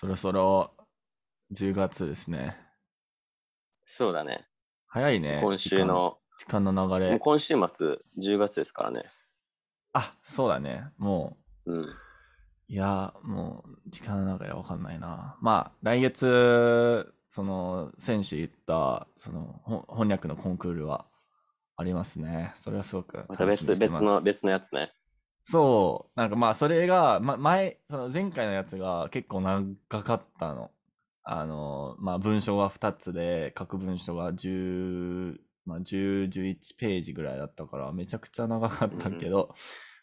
そろそろ10月ですね。そうだね。早いね。今週の時間の流れ。今週末10月ですからね。あ、そうだね。もう。うん。いや、もう時間の流れわかんないな。まあ、来月、その、選手行った、その、翻訳のコンクールはありますね。それはすごくまた別、別の、別のやつね。そう、なんかまあ、それが、ま、前、その前回のやつが結構長かったの。あの、まあ、文章は2つで、各文章が10、まあ、10、11ページぐらいだったから、めちゃくちゃ長かったけど、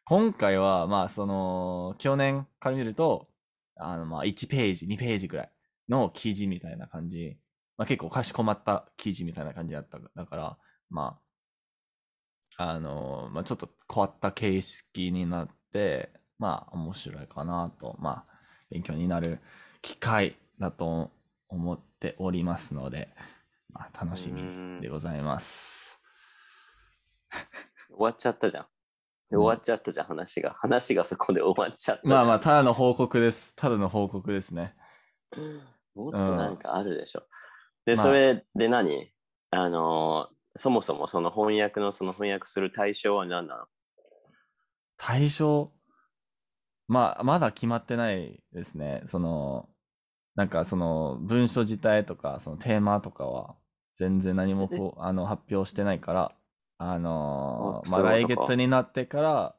今回は、まあ、その、去年から見ると、あの、まあ、1ページ、2ページぐらいの記事みたいな感じ、まあ、結構かしこまった記事みたいな感じだった。だから、まあ、あの、まあ、ちょっと変わった形式になって、まあ、面白いかなと、まあ、勉強になる機会だと思っておりますので、まあ、楽しみでございます。終わっちゃったじゃん。終わっちゃったじゃん、話が。話がそこで終わっちゃった。まあまあ、ただの報告です。ただの報告ですね。もっとなんかあるでしょ。うん、で、それで何、まあ、あの、そもそもその翻訳のその翻訳する対象は何なの対象まあ、まだ決まってないですね。その、なんかその文書自体とか、そのテーマとかは、全然何もこうあの発表してないから、あのー、まあ来月になってから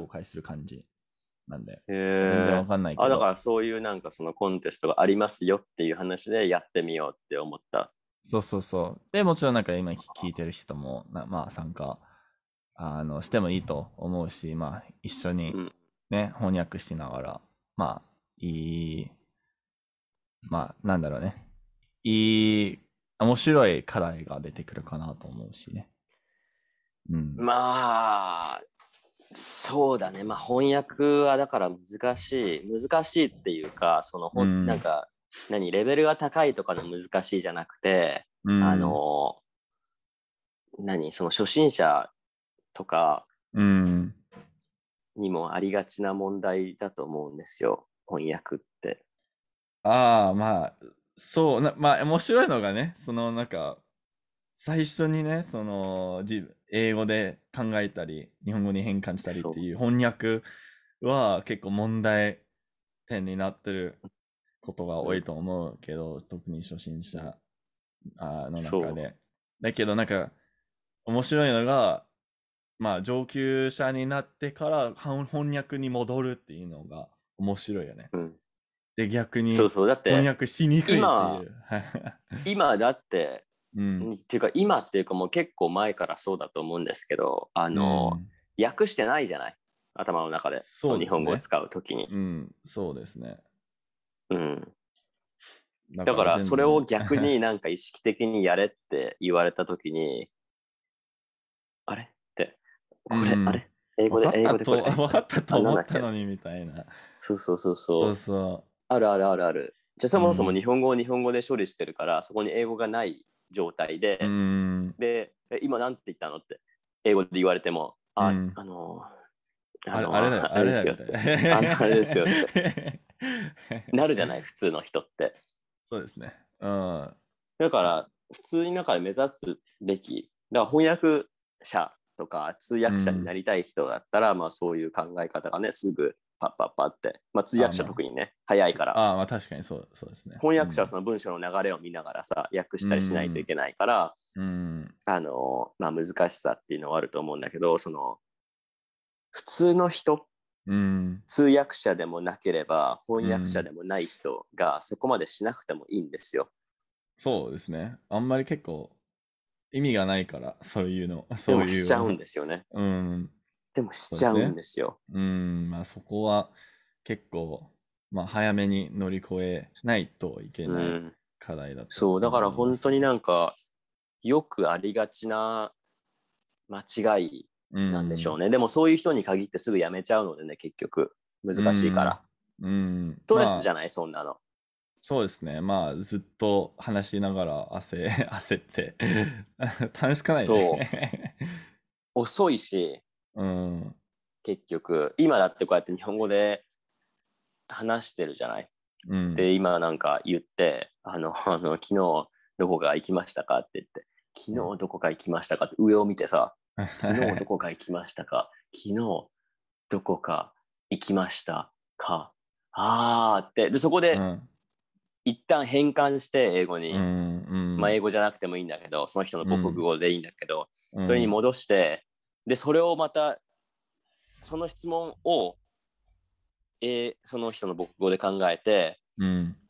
公開する感じなんで、うん、全然わかんないけど。あだからそういうなんかそのコンテストがありますよっていう話でやってみようって思ったそうそうそう。で、もちろんなんか今聞いてる人も、なまあ参加あのしてもいいと思うし、まあ一緒にね、翻訳しながら、まあいい、まあなんだろうね、いい、面白い課題が出てくるかなと思うしね。うん、まあ、そうだね。まあ翻訳はだから難しい、難しいっていうか、その本、うん、なんか、何、レベルが高いとかの難しいじゃなくて、うん、あの、何、その初心者とかにもありがちな問題だと思うんですよ、翻訳って。ああ、まあ、そう、まあ、面白いのがね、その、なんか、最初にね、その、英語で考えたり、日本語に変換したりっていう翻訳は結構問題点になってることが多いと思うけど、特に初心者あの中で。だけどなんか面白いのが、まあ、上級者になってから翻訳に戻るっていうのが面白いよね。うん、で逆に翻訳しにくいっていう。今 今だって、うん、っていうか今っていうかもう結構前からそうだと思うんですけどあの、うん、訳してないじゃない頭の中でそう、ね、日本語を使う時に。うん、そうですねうん。だから、それを逆に なんか意識的にやれって言われたときに、あれって、これ、うん、あれ英語で、英語でこれ。分かったと思ったのにみたいな。そうそうそうそう。そうあるあるあるある。じゃあそもそも日本語を日本語で処理してるから、うん、そこに英語がない状態で、うん、で、今なんて言ったのって英語で言われても、あ、あのーあのあれあれですよ。あれですよ。なるじゃない、普通の人って。そうですね。うん、だから、普通に中で目指すべき、だから翻訳者とか通訳者になりたい人だったら、うん、まあそういう考え方がね、すぐパッパッパって、まあ、通訳者特にね、早いから。あまあ確かにそうそうですね。翻訳者はその文章の流れを見ながらさ、うん、訳したりしないといけないから、うん、あの、まあ難しさっていうのはあると思うんだけど、その、普通の人、うん、通訳者でもなければ翻訳者でもない人がそこまでしなくてもいいんですよ。そうですね。あんまり結構意味がないから、そういうの。そういうしちゃうんですよね。うん。でもしちゃうんですよ。う、ね、ん、まあそこは結構、まあ早めに乗り越えないといけない課題だと、うん、そう、だから本当になんか、よくありがちな間違いなんでしょうね、うん、でもそういう人に限ってすぐ辞めちゃうのでね結局難しいから、うん、うん、ストレスじゃない、まあ、そんなのそうですねまあずっと話しながら汗 焦って 楽しくないねそう 遅いし、うん、結局今だってこうやって日本語で話してるじゃない、うん、で今なんか言ってあのあの昨日どこか行きましたかって言って昨日どこか行きましたかって上を見てさ、昨日どこか行きましたか昨日どこか行きましたかああってでそこで、一旦変換して英語に、うんまあ、英語じゃなくてもいいんだけどその人の母国語でいいんだけど、うん、それに戻してでそれをまたその質問を、えー、その人の母国語で考えて、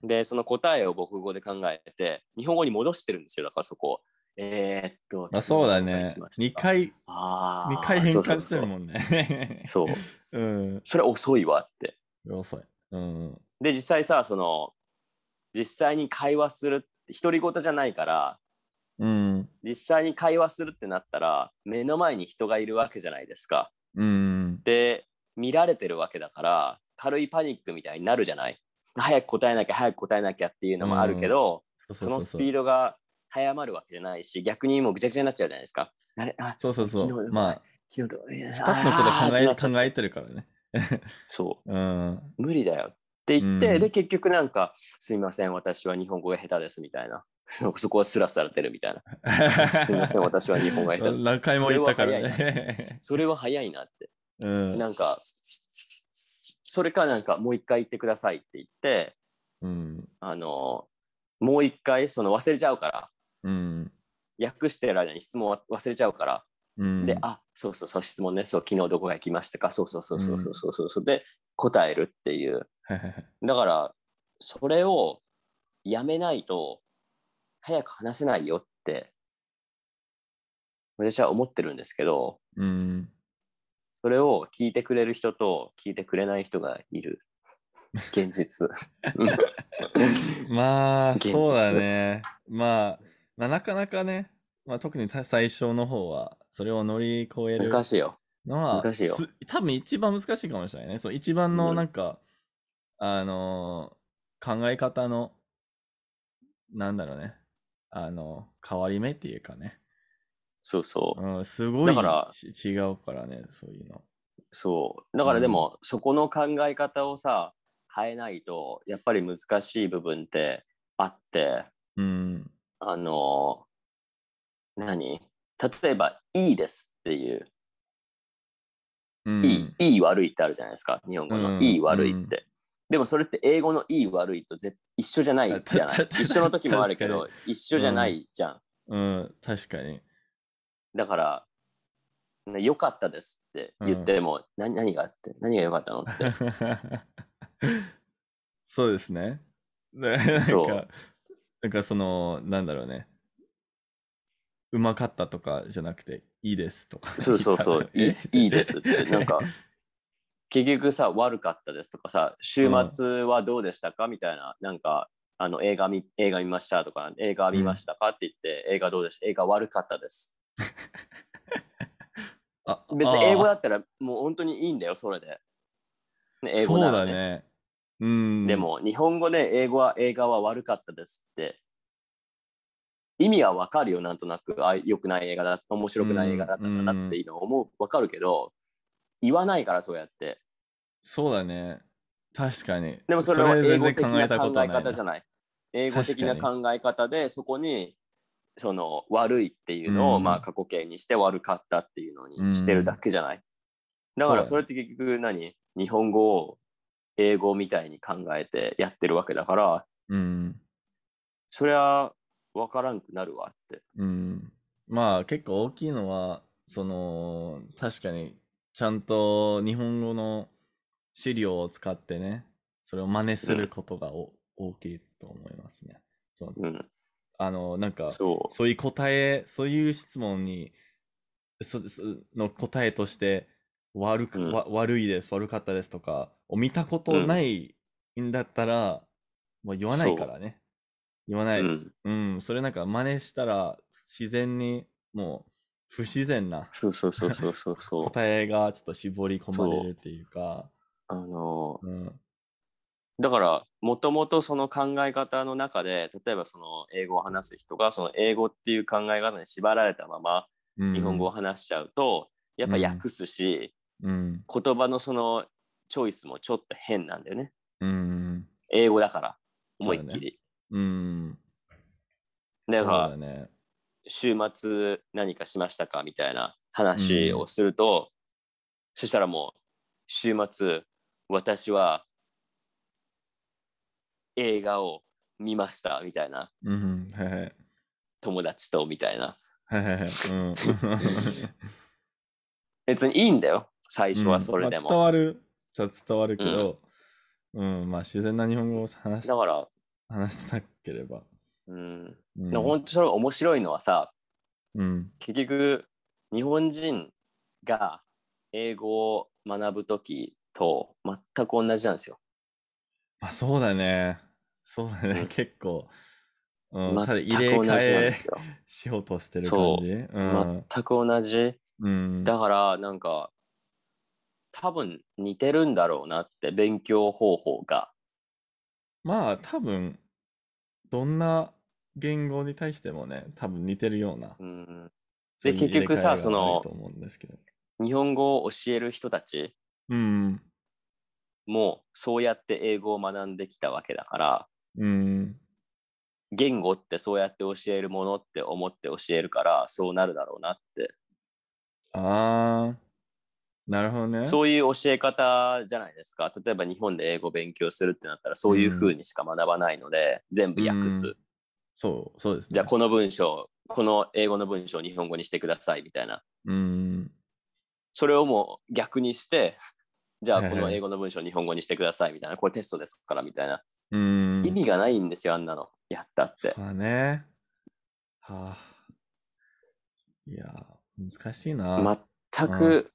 でその答えを母国語で考えて日本語に戻してるんですよだからそこえー、っと。まあそうだね。2回、2回変換してるもんね。そう うん。それ遅いわって。遅い。うん。で、実際さ、その、実際に会話する、独り言じゃないから、うん、実際に会話するってなったら目の前に人がいるわけじゃないですか。うん、で見られてるわけだから軽いパニックみたいになるじゃない早く答えなきゃ早く答えなきゃっていうのもあるけど、うん、そのスピードが早まるわけじゃないし、逆にもうぐちゃぐちゃになっちゃうじゃないですか。あれあそうそうそう。まあ、2つのこと考え考えてるからね。そう、うん。無理だよって言って、うん、で、結局なんか、すいません、私は日本語が下手ですみたいな。そこはスラスラてるみたいな。すいません、私は日本語が下手です。何回も言ったからね。それは早いなって。うん、なんか、それかなんか、もう一回言ってくださいって言って、うん、あの、もう一回、その忘れちゃうから、うん、訳してる間に質問忘れちゃうから、うん、であそうそうそう質問ねそう昨日どこが行きましたかそうそうそうそうそうそうそう、うん、で答えるっていうだからそれをやめないと早く話せないよって私は思ってるんですけど、うん、それを聞いてくれる人と聞いてくれない人がいる現実 まあそうだねまあまあ、なかなかね、まあ、特に最初の方は、それを乗り越える難しいよ。のは、多分一番難しいかもしれないね。そう一番のなんか、うん、あのー、考え方の、なんだろうね、あのー、変わり目っていうかね。そうそう。うん、すごいだから違うからね、そういうの。そう。だからでも、うん、そこの考え方をさ、変えないと、やっぱり難しい部分ってあって、うん、あの、何例えば、いいですっていう、うん、いい、いい悪いってあるじゃないですか。日本語のいい悪いって。でもそれって英語のいい悪いとぜ一緒じゃないじゃない。一緒の時もあるけど、一緒じゃないじゃん。うん、うん、確かに。だから、良かったですって言っても、うん、何何があって何が良かったのって そうですねそうなんかその、なんだろうね。うまかったとかじゃなくて、いいですとか。そうそうそう、いいいですって。なんか、結局さ、悪かったですとかさ、週末はどうでしたか、みたいな、なんか、あの映画見映画見ましたとか、映画見ましたかって言って、映画どうでした映画悪かったです。別に英語だったらもう本当にいいんだよ、それで。ね、英語ね、そうだね。でも、日本語で英語は映画は悪かったですって。意味はわかるよ、なんとなく。あ、良くない映画だ、面白くない映画だったかなっていうのを思う、わかるけど、言わないから、そうやって。そうだね。確かに。でもそれは英語的な考え方じゃない。英語的な考え方で、そこにその悪いっていうのを、まあ過去形にして悪かったっていうのにしてるだけじゃない。だからそれって結局何日本語を英語みたいに考えてやってるわけだから、うん、そりゃ分からんくなるわって。うん、まあ結構大きいのはその確かにちゃんと日本語の資料を使ってねそれを真似することが、うん、大きいと思いますね。そうん、あのなんかそういう答えそういう質問にその答えとして悪く、うん、悪いです、悪かったですとか、を見たことないんだったら、うん、もう言わないからね。言わない、うん。うん、それなんか真似したら、自然に、もう、不自然な。そうそうそうそう答えがちょっと絞り込まれるっていうか。うあのー、うん、だから、もともとその考え方の中で、例えばその英語を話す人が、その英語っていう考え方に縛られたまま、日本語を話しちゃうと、やっぱ訳すし、うん、言葉のそのチョイスもちょっと変なんだよね。うん、英語だから、思いっきり。う、ん。だから、ね、週末何かしましたかみたいな話をすると、うん、そしたらもう、週末、私は映画を見ましたみたいな。うん、友達とみたいな。別にいいんだよ。最初はそれでも。うんまあ、伝わるじゃ伝わるけど、うん、うん、まあ自然な日本語を話しだから話しなければ。うん。うん、で本当それ面白いのはさ、うん、結局日本人が英語を学ぶ時と全く同じなんですよ。まあそうだね。そうだね、結構。うん、ただ入れ替えしようとしてる感じ、うん、全く同じ、うん、だからなんか多分似てるんだろうなって勉強方法がまあ多分どんな言語に対してもね多分似てるような、うん、で結局さその日本語を教える人たち、うん、もうそうやって英語を学んできたわけだから、うん、言語ってそうやって教えるものって思って教えるからそうなるだろうなってああなるほどね。そういう教え方じゃないですか。例えば日本で英語勉強するってなったら、そういうふうにしか学ばないので、うん、全部訳す。そう、そうですね。じゃあ、この文章、この英語の文章を日本語にしてくださいみたいな。うん。それをもう逆にして、じゃあ、この英語の文章を日本語にしてくださいみたいな。これテストですからみたいな。うん。意味がないんですよ、あんなの。やったって。そうだね。はあ。いや、難しいな。全く、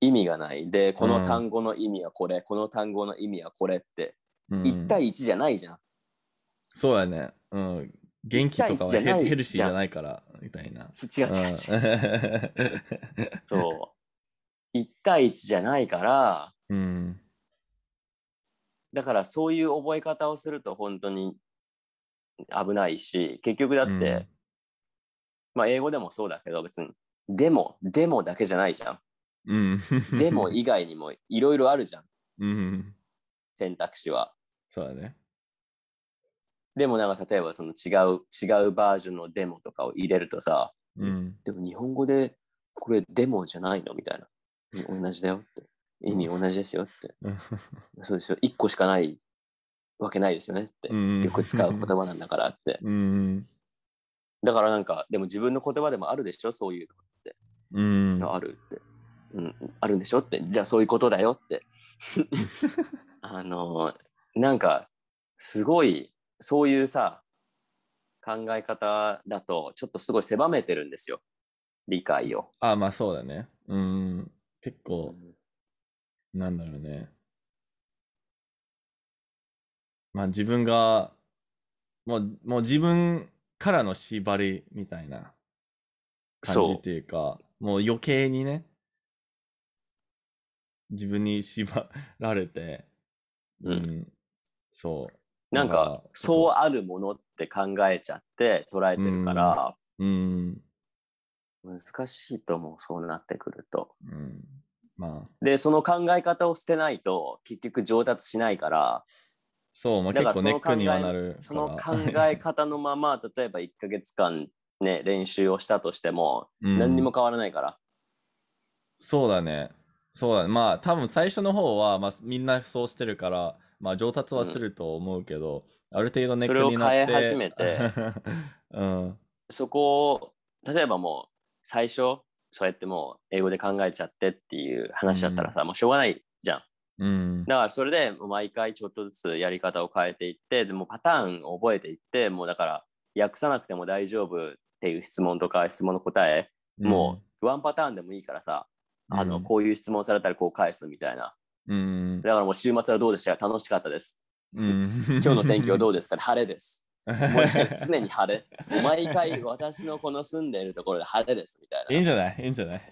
意味がないでこの単語の意味はこれ、うん、この単語の意味はこれって1対1じゃないじゃん、そうやねうん元気とかはヘルシーじゃないからみたいな違う違う違う、うん、そう1対1じゃないから、うん、だからそういう覚え方をすると本当に危ないし結局だって、まあ英語でもそうだけど別にでもでもだけじゃないじゃんうん、でも以外にもいろいろあるじゃん。うん、選択肢は。そうだね。でもなんか例えばその違う違うバージョンのデモとかを入れるとさ、うん、でも日本語でこれデモじゃないのみたいな。同じだよって。意味同じですよって。そうですよ。1個しかないわけないですよねって。よく使う言葉なんだからって。だからなんか、でも自分の言葉でもあるでしょそういうのって。あるって。うん、あるんでしょってじゃあそういうことだよって あのなんかすごいそういうさ考え方だとちょっとすごい狭めてるんですよ理解をああまあそうだねうん結構、うん、なんだろうねまあ自分がもうもう自分からの縛りみたいな感じっていうかもう余計にね自分に縛られて、うん、うん、そう。なんか、そうあるものって考えちゃって捉えてるから、うん、うん、難しいと思う、そうなってくると。うんまあ、で、その考え方を捨てないと、結局上達しないから、そう、まあ、結構ネックにはなるその考え方のまま、例えば1か月間、ね、練習をしたとしても、何にも変わらないから。うん、そうだね。そうだね。まあ、多分最初の方は、まあ、みんなそうしてるから、まあ、上達はすると思うけど、うん、ある程度ネックになってそれを変え始めて、うん、そこを、例えばもう、最初、そうやってもう、英語で考えちゃってっていう話だったらさ、うん、もうしょうがないじゃん。うん、だからそれで毎回ちょっとずつやり方を変えていってでもパターンを覚えていってもうだから訳さなくても大丈夫っていう質問とか質問の答え、うん、もうワンパターンでもいいからさあの、こういう質問されたらこう返すみたいな。うん、だからもう週末はどうでしたか楽しかったです。うん、今日の天気はどうですか晴れです。もう常に晴れ。毎回私のこの住んでいるところで晴れですみたいな。いいんじゃないいいんじゃない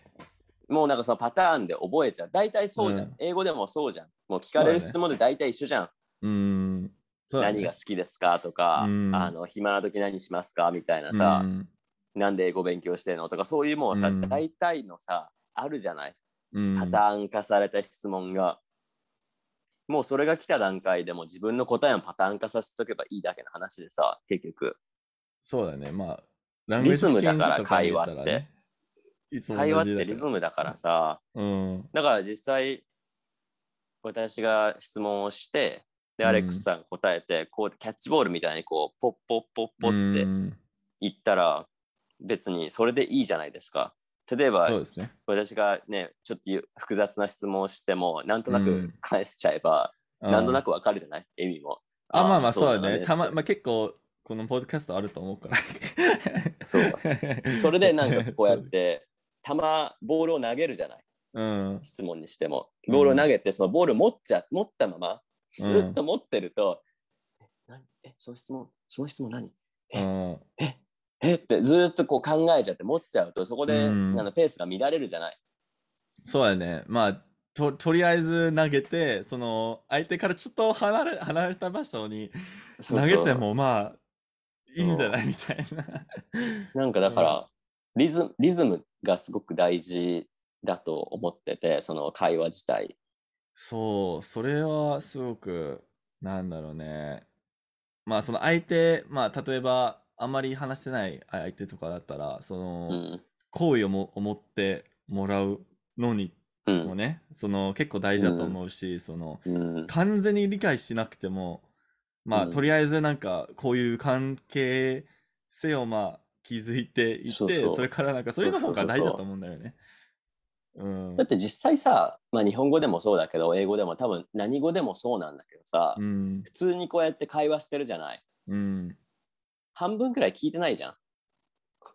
もうなんかそのパターンで覚えちゃう。大体そうじゃん。うん、英語でもそうじゃん。もう聞かれる質問で大体一緒じゃん。うん、ね、何が好きですかとか、うん、あの暇な時何しますかみたいなさ、うん、なんで英語勉強してんのとか、そういうもうさ、大体のさ、あるじゃない、うん、パターン化された質問が。もうそれが来た段階でも自分の答えをパターン化させとけばいいだけの話でさ、結局。そうだね、まあ、リズムだから会話って。会話ってリズムだからさ、うん、だから実際私が質問をしてで、アレックスさんが答えて、うん、こうキャッチボールみたいにこうポッポッポッポって言ったら、別にそれでいいじゃないですか。例えば、ね、私がね、ちょっと複雑な質問をしても、なんとなく返しちゃえば、うん、なんとなくわかるじゃない意味も。あまあまあ、そうだね。たま、まあ結構、このポッドキャストあると思うから。そう。それでなんか こうやって、たま、ボールを投げるじゃない。うん、質問にしても。ボールを投げて、そのボール持っちゃ、持ったまま、ずっと持ってると、うん、え、その質問、その質問何え、うん、ええってずっとこう考えちゃって持っちゃうとそこで、うん、のペースが乱れるじゃないそうだねまあととりあえず投げてその相手からちょっと離れ離れた場所に投げてもまあいいんじゃないみたいななんかだから、リズリズムがすごく大事だと思っててその会話自体そうそれはすごくなんだろうねまあその相手まあ例えばあんまり話してない相手とかだったらその好意、をも思ってもらうのにもね、うん、その結構大事だと思うし、その、完全に理解しなくてもまあ、とりあえずなんかこういう関係性をまあ気づいていてそれからなんかそういうの方が大事だと思うんだよね。うん、だって実際さ、まあ、日本語でもそうだけど英語でも多分何語でもそうなんだけどさ、うん、普通にこうやって会話してるじゃない、うん、半分くらい聞いてないじゃん。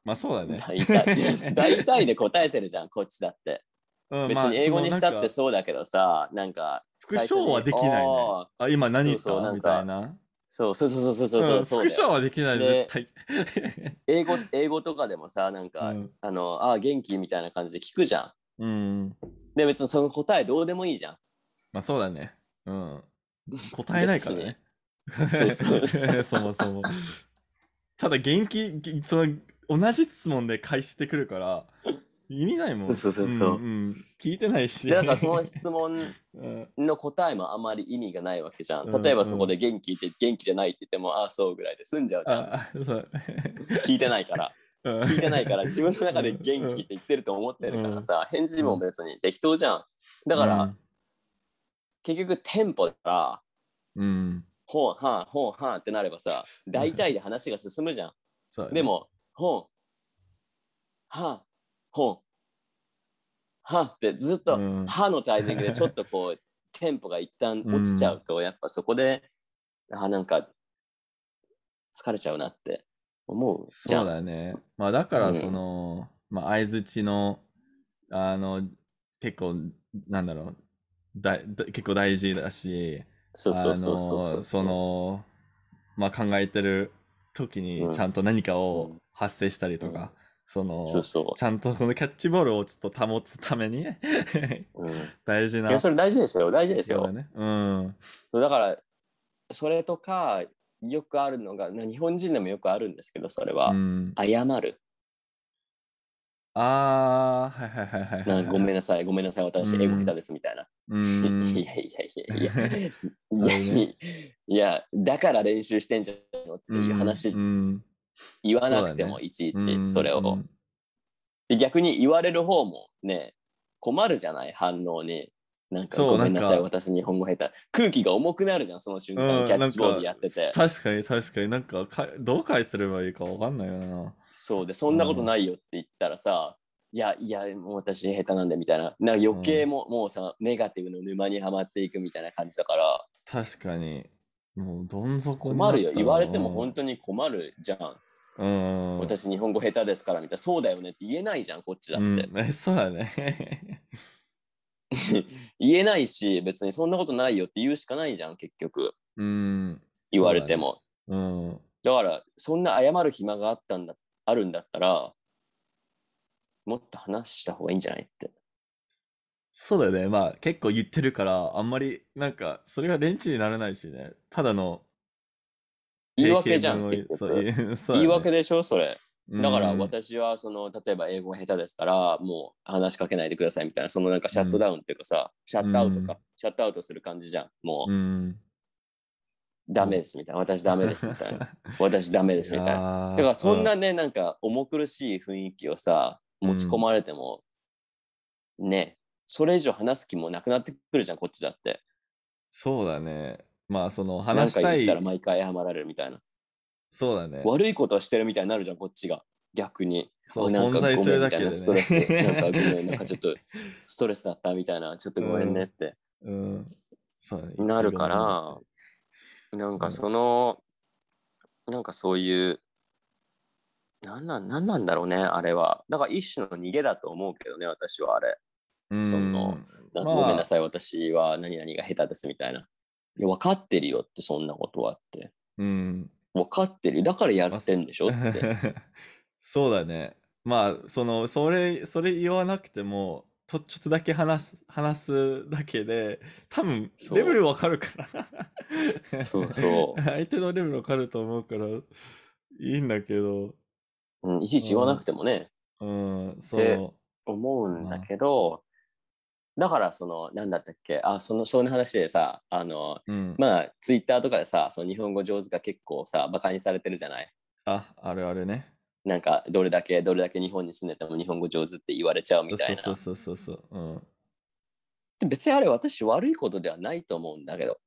まあそうだね。大体、大体で答えてるじゃん、こっちだって。うん、別に英語にしたってそうだけどさ、なんか。副賞はできないね。あ、今何言ったみたいな。そうそうそうそうそうそう。復唱はできない、絶対。英語、英語とかでもさ、なんか、あの、あ、元気みたいな感じで聞くじゃん。うん。で、別にその答えどうでもいいじゃん。まあそうだね。うん。答えないからね。そうそう。そもそも。ただ元気、その、同じ質問で返してくるから、意味ないもん。そうそうそう、うんうん、聞いてないし。なんかその質問 の答えもあまり意味がないわけじゃん。うん例えばそこで元気って元気じゃないって言っても、ああ、そうぐらいで済んじゃうじゃん。聞いてないから。聞いてないから自分の中で元気って言ってると思ってるからさ、返事も別に適当じゃん。だから、結局テンポだから、うん、ほんはんほんはんってなればさ大体で話が進むじゃん、そうねでもほんはんほんはんってずっと、はのタイミングでちょっとこうテンポが一旦落ちちゃうと、やっぱそこであなんか疲れちゃうなって思うじゃそうだねまあだからその、まあ相づちのあの結構なんだろうだだ結構大事だしそうそうそうそう。その、まあ、考えてる時にちゃんと何かを発生したりとか、うん、そのそうそうちゃんとこのキャッチボールをちょっと保つためにうん、大事な。いや、それ大事ですよ、大事ですよ。ね、うん、だから、それとか、よくあるのが、日本人でもよくあるんですけど、それは、うん、謝る。ああ、はいはいはいはい、ごめんなさい、ごめんなさい、私、英語下手ですみたいな。うんいやいやいやいや いや、いや、だから練習してんじゃんのっていう話、言わなくても、いちいちそれを。逆に言われる方もね、困るじゃない反応に。なんかごめんなさい、私日本語下手。空気が重くなるじゃん、その瞬間、キャッチボールやってて。確かに確かになんかか、どう返すればいいかわかんないよな。そうでそんなことないよって言ったらさ、いやいやもう私下手なんだみたいななんか余計も,、もうさネガティブの沼にはまっていくみたいな感じだから確かにもうどん底困るよ言われても本当に困るじゃんうん私日本語下手ですからみたいなそうだよねって言えないじゃんこっちだって、うん、そうだね 言えないし別にそんなことないよって言うしかないじゃん結局うん言われてもう、ねうん、だからそんな謝る暇があったんだっあるんだったら、もっと話した方がいいんじゃないって。そうだよね。まあ結構言ってるから、あんまりなんか、それが連中にならないしね。ただの、言い訳じゃん。結局 ね、言い訳でしょ、それ。だから私はその、例えば英語が下手ですから、もう話しかけないでくださいみたいな、そのなんかシャットダウンっていうかさ、うん、シャットアウトか、うん、シャットアウトする感じじゃん、もう。うん、ダメですみたいな、私ダメですみたいな、私ダメですみたいな。だからそんなね、なんか重苦しい雰囲気をさ、持ち込まれても、うん、ね、それ以上話す気もなくなってくるじゃん、こっちだって。そうだね。まあその話したい。なんか言ったら毎回謝られるみたいな。そうだね。悪いことをしてるみたいになるじゃん、こっちが。逆に。そう、なんかごめんみたいな、ストレス。なんかごめん、なんかちょっとストレスだったみたいな、ちょっとごめんねって。うん。うん、そう、ね、なるから、なんかその、うん、なんかそういう何なんなんなんだろうねあれはだから一種の逃げだと思うけどね私はあれその、まあ、ごめんなさい私は何々が下手ですみたいないや分かってるよってそんなことはってうん分かってるだからやってんでしょって そうだねまあそのそれそれ言わなくてもちょっとだけ話す話すだけで多分レベルわかるからそうそう 相手のレベルわかると思うからいいんだけど、うん、いちいち言わなくてもね、うん、うん、そう思うんだけど、うん、だからその何だったっけあそのその話でさあの、うん、まあツイッターとかでさその日本語上手が結構さバカにされてるじゃないああるあるねなんかどれだけどれだけ日本に住んでても日本語上手って言われちゃうみたいな。そうそうそうそうう。ん、別にあれ私悪いことではないと思うんだけど。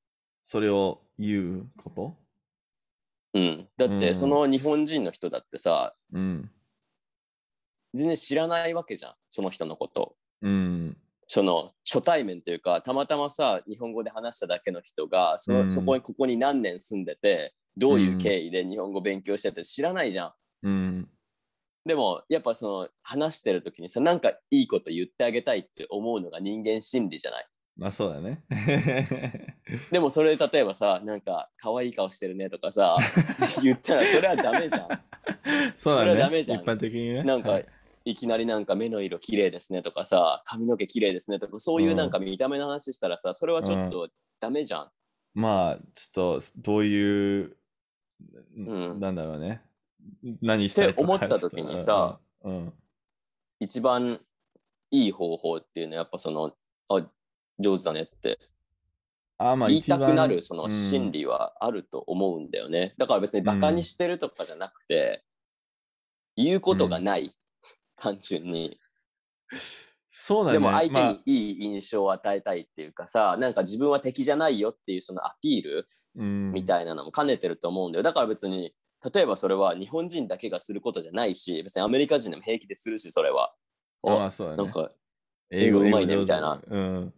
それを言うことうん。だってその日本人の人だってさ、うん、全然知らないわけじゃん、その人のこと。うん。その初対面というか、たまたまさ、日本語で話しただけの人が、そ,、そこにここに何年住んでて、どういう経緯で日本語勉強してて知らないじゃん。うん、でもやっぱその話してる時にさなんかいいこと言ってあげたいって思うのが人間心理じゃないまあそうだね でもそれ例えばさなんか可愛い顔してるねとかさ 言ったらそれはダメじゃんそうだ、ね、それはダメじゃん一般的にねなんか、はいいきなりなんか目の色綺麗ですねとかさ髪の毛綺麗ですねとかそういうなんか見た目の話したらさ、うん、それはちょっとダメじゃん、うん、まあちょっとどういう、うん、なんだろうね何しって思った時にさ、うん、一番いい方法っていうのはやっぱそのあ上手だねってあまあ言いたくなるその心理はあると思うんだよね、うん、だから別にバカにしてるとかじゃなくて、うん、言うことがない、うん、単純にそうね、でも相手にいい印象を与えたいっていうかさ、まあ、なんか自分は敵じゃないよっていうそのアピールみたいなのも兼ねてると思うんだよだから別に例えばそれは日本人だけがすることじゃないし、別にアメリカ人でも平気でするし、それは。ああ、そうだね。なんか、英語うまいねみたいな。うん、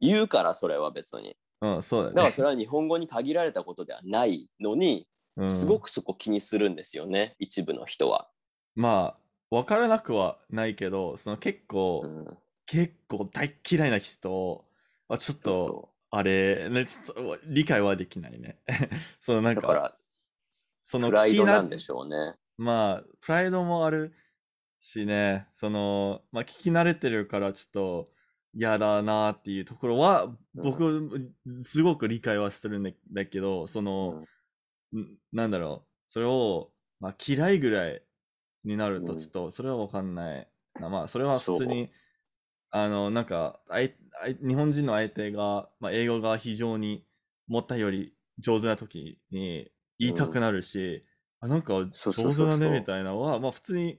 言うから、それは別に。うん、そうだね。だからそれは日本語に限られたことではないのに、すごくそこ気にするんですよね、一部の人は。まあ、わからなくはないけど、その結構、うん、結構大嫌いな人あちょっと、そうそうあれ、ね、ちょっと理解はできないね。そのなんか。だから、そのプライドなんでしょうね。まあ、プライドもあるしね、その、まあ、聞き慣れてるから、ちょっと、嫌だなっていうところは、僕、すごく理解はしてるんだけど、その、うん、なんだろう、それを、まあ、嫌いぐらいになると、ちょっと、それはわかんない。うん、まあ、それは普通に、あの、なんか、あいあい日本人の相手が、まあ、英語が非常に、思ったより上手な時に、言いたくなるし、あなんか上手だねみたいなのはまあ普通に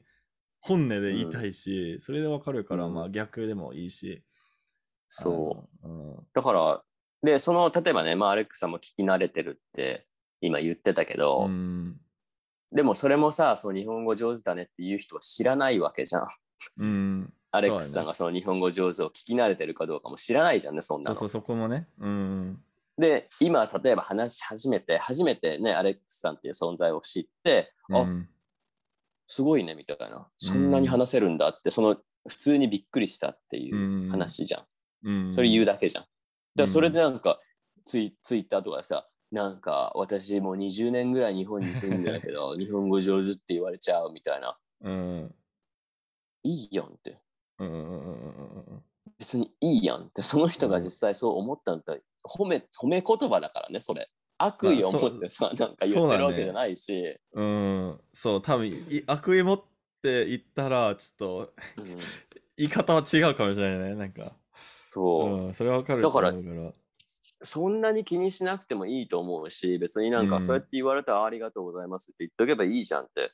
本音で言いたいし、それでわかるから、まあ逆でもいいしそう、だからでその例えばね、まあ、アレックさんも聞き慣れてるって今言ってたけど、でもそれもさその日本語上手だねっていう人は知らないわけじゃん。うん、アレックスさんがその日本語上手を聞き慣れてるかどうかも知らないじゃんね、そんなの。そうそこもね。うん。で今例えば話し始めて初めてねアレックスさんっていう存在を知って、うん、あすごいねみたいなそんなに話せるんだって、うん、その普通にびっくりしたっていう話じゃん、うん、それ言うだけじゃんだそれでなんかツイツイッターとかさなんか私もう20年ぐらい日本に住んでるけど 日本語上手って言われちゃうみたいな、うん、いいやんって、うん、別にいいやんってその人が実際そう思ったんだ褒め褒め言葉だからねそれ悪意を持ってさ、なんか言ってるわけじゃないし。う、ね、ん、そう、多分い悪意持って言ったら、ちょっと言い方は違うかもしれないね、なんか。そう。うん、それはわかるだから、そんなに気にしなくてもいいと思うし、別になんか、そうやって言われたらありがとうございますって言っとけばいいじゃんって。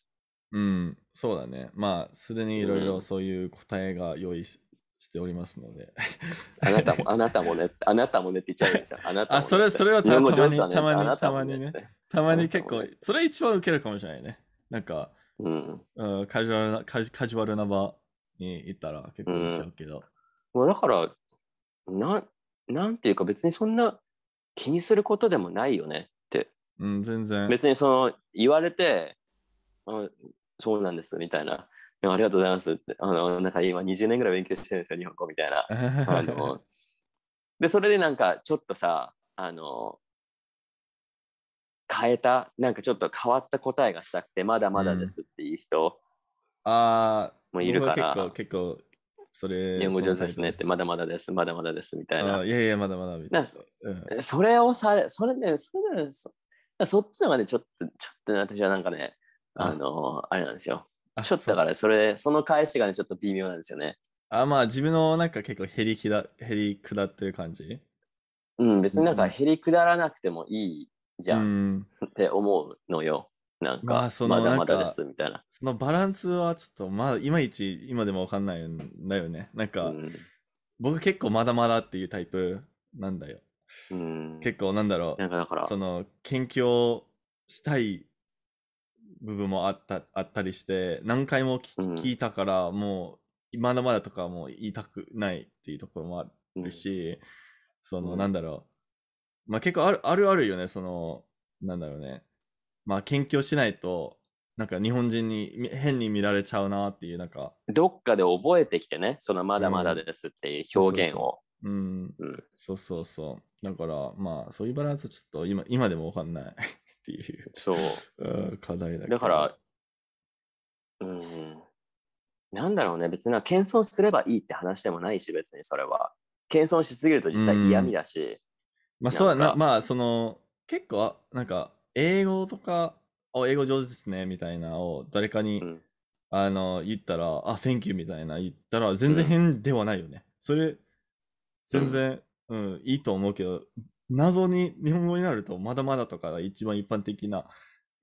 うん、うん、そうだね。まあ、すでにいろいろそういう答えが用意し、しておりますので。あなたも、あなたもね、あなたもねって言っちゃうあなたも、ね、あ、それ、それはたまに、たまに、たまにね。たまに結構、それ一番ウケるかもしれないね。なんか、うん、うん、カジュアルなカジ、カジュアルな場に行ったら結構行っちゃうけど。うん、まあ、だから、な、なんていうか別にそんな気にすることでもないよねって。うん、全然。別にその、言われて、うん、そうなんですみたいな。ありがとうございますって。あの、なんか今20年ぐらい勉強してるんですよ、日本語みたいな。あの、で、それでなんかちょっとさ、あの、変えた、なんかちょっと変わった答えがしたくて、まだまだですっていう人もいるから。結構、結構、それ。日本語上手ですねって、まだまだです、まだまだですみたいな。いやいや、まだまだみたいな。うん、それをさ、それね、それね、そっちのがね、ちょっと、ちょっと私はなんかね、あの、あれなんですよ。ちょっとだからそれ、その返しがね、ちょっと微妙なんですよね。あ、まあ自分のなんか結構へりきだ、へり下ってる感じうん、別になんかへり下らなくてもいいじゃん、うん、って思うのよ。なんか、まあ、そのまだまだですみたいな。そのバランスはちょっとまあ、いまいち今でもわかんないんだよね。なんか、うん、僕結構まだまだっていうタイプなんだよ。うん、結構なんだろう。なんかだから。その研究をしたい部分もあったあったりして何回も聞,、聞いたからもうまだまだとかもう言いたくないっていうところもあるし、その、なんだろうまあ結構あるあるあるよねそのなんだろうねまあ研究しないとなんか日本人に変に見られちゃうなっていうなんかどっかで覚えてきてねそのまだまだですっていう表現を、うん、そうそうそうだからまあそういうバランスちょっと今今でもわかんないっていう。そう。うん、課題だだから、うん。なんだろうね、別に謙遜すればいいって話でもないし、別にそれは。謙遜しすぎると実際嫌味だし。まあそうだな、まあその、結構、なんか、英語とか、お、英語上手ですね、みたいなを誰かに、うん、あの、言ったら、あ、Thank you みたいな言ったら、全然変ではないよね。うん、それ、全然、うん、うん、いいと思うけど、謎に日本語になると、まだまだとか一番一般的な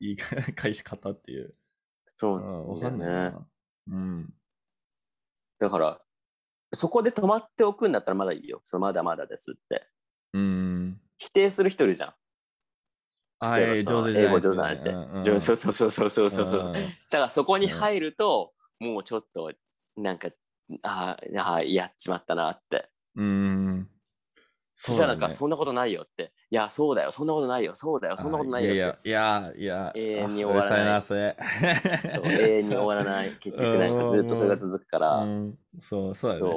言い返し方っていう。そう、ね、わかんないな。うん。だから、そこで止まっておくんだったらまだいいよ。そのまだまだですって。うん。否定する人いるじゃん。ああ、上手じゃない。英語上手じゃないって。うん、そうそうそうそうそうそう。だからそこに入ると、もうちょっと、なんか、ああ、やっちまったなって。うん。そしたらなんか、そんなことないよって。いや、そうだよ、そんなことないよ、そうだよ、そんなことないよ。いや、いや、いや、永遠に終わらない。永遠に終わらない。結局なんかずっとそれが続くから。そう、そうだね。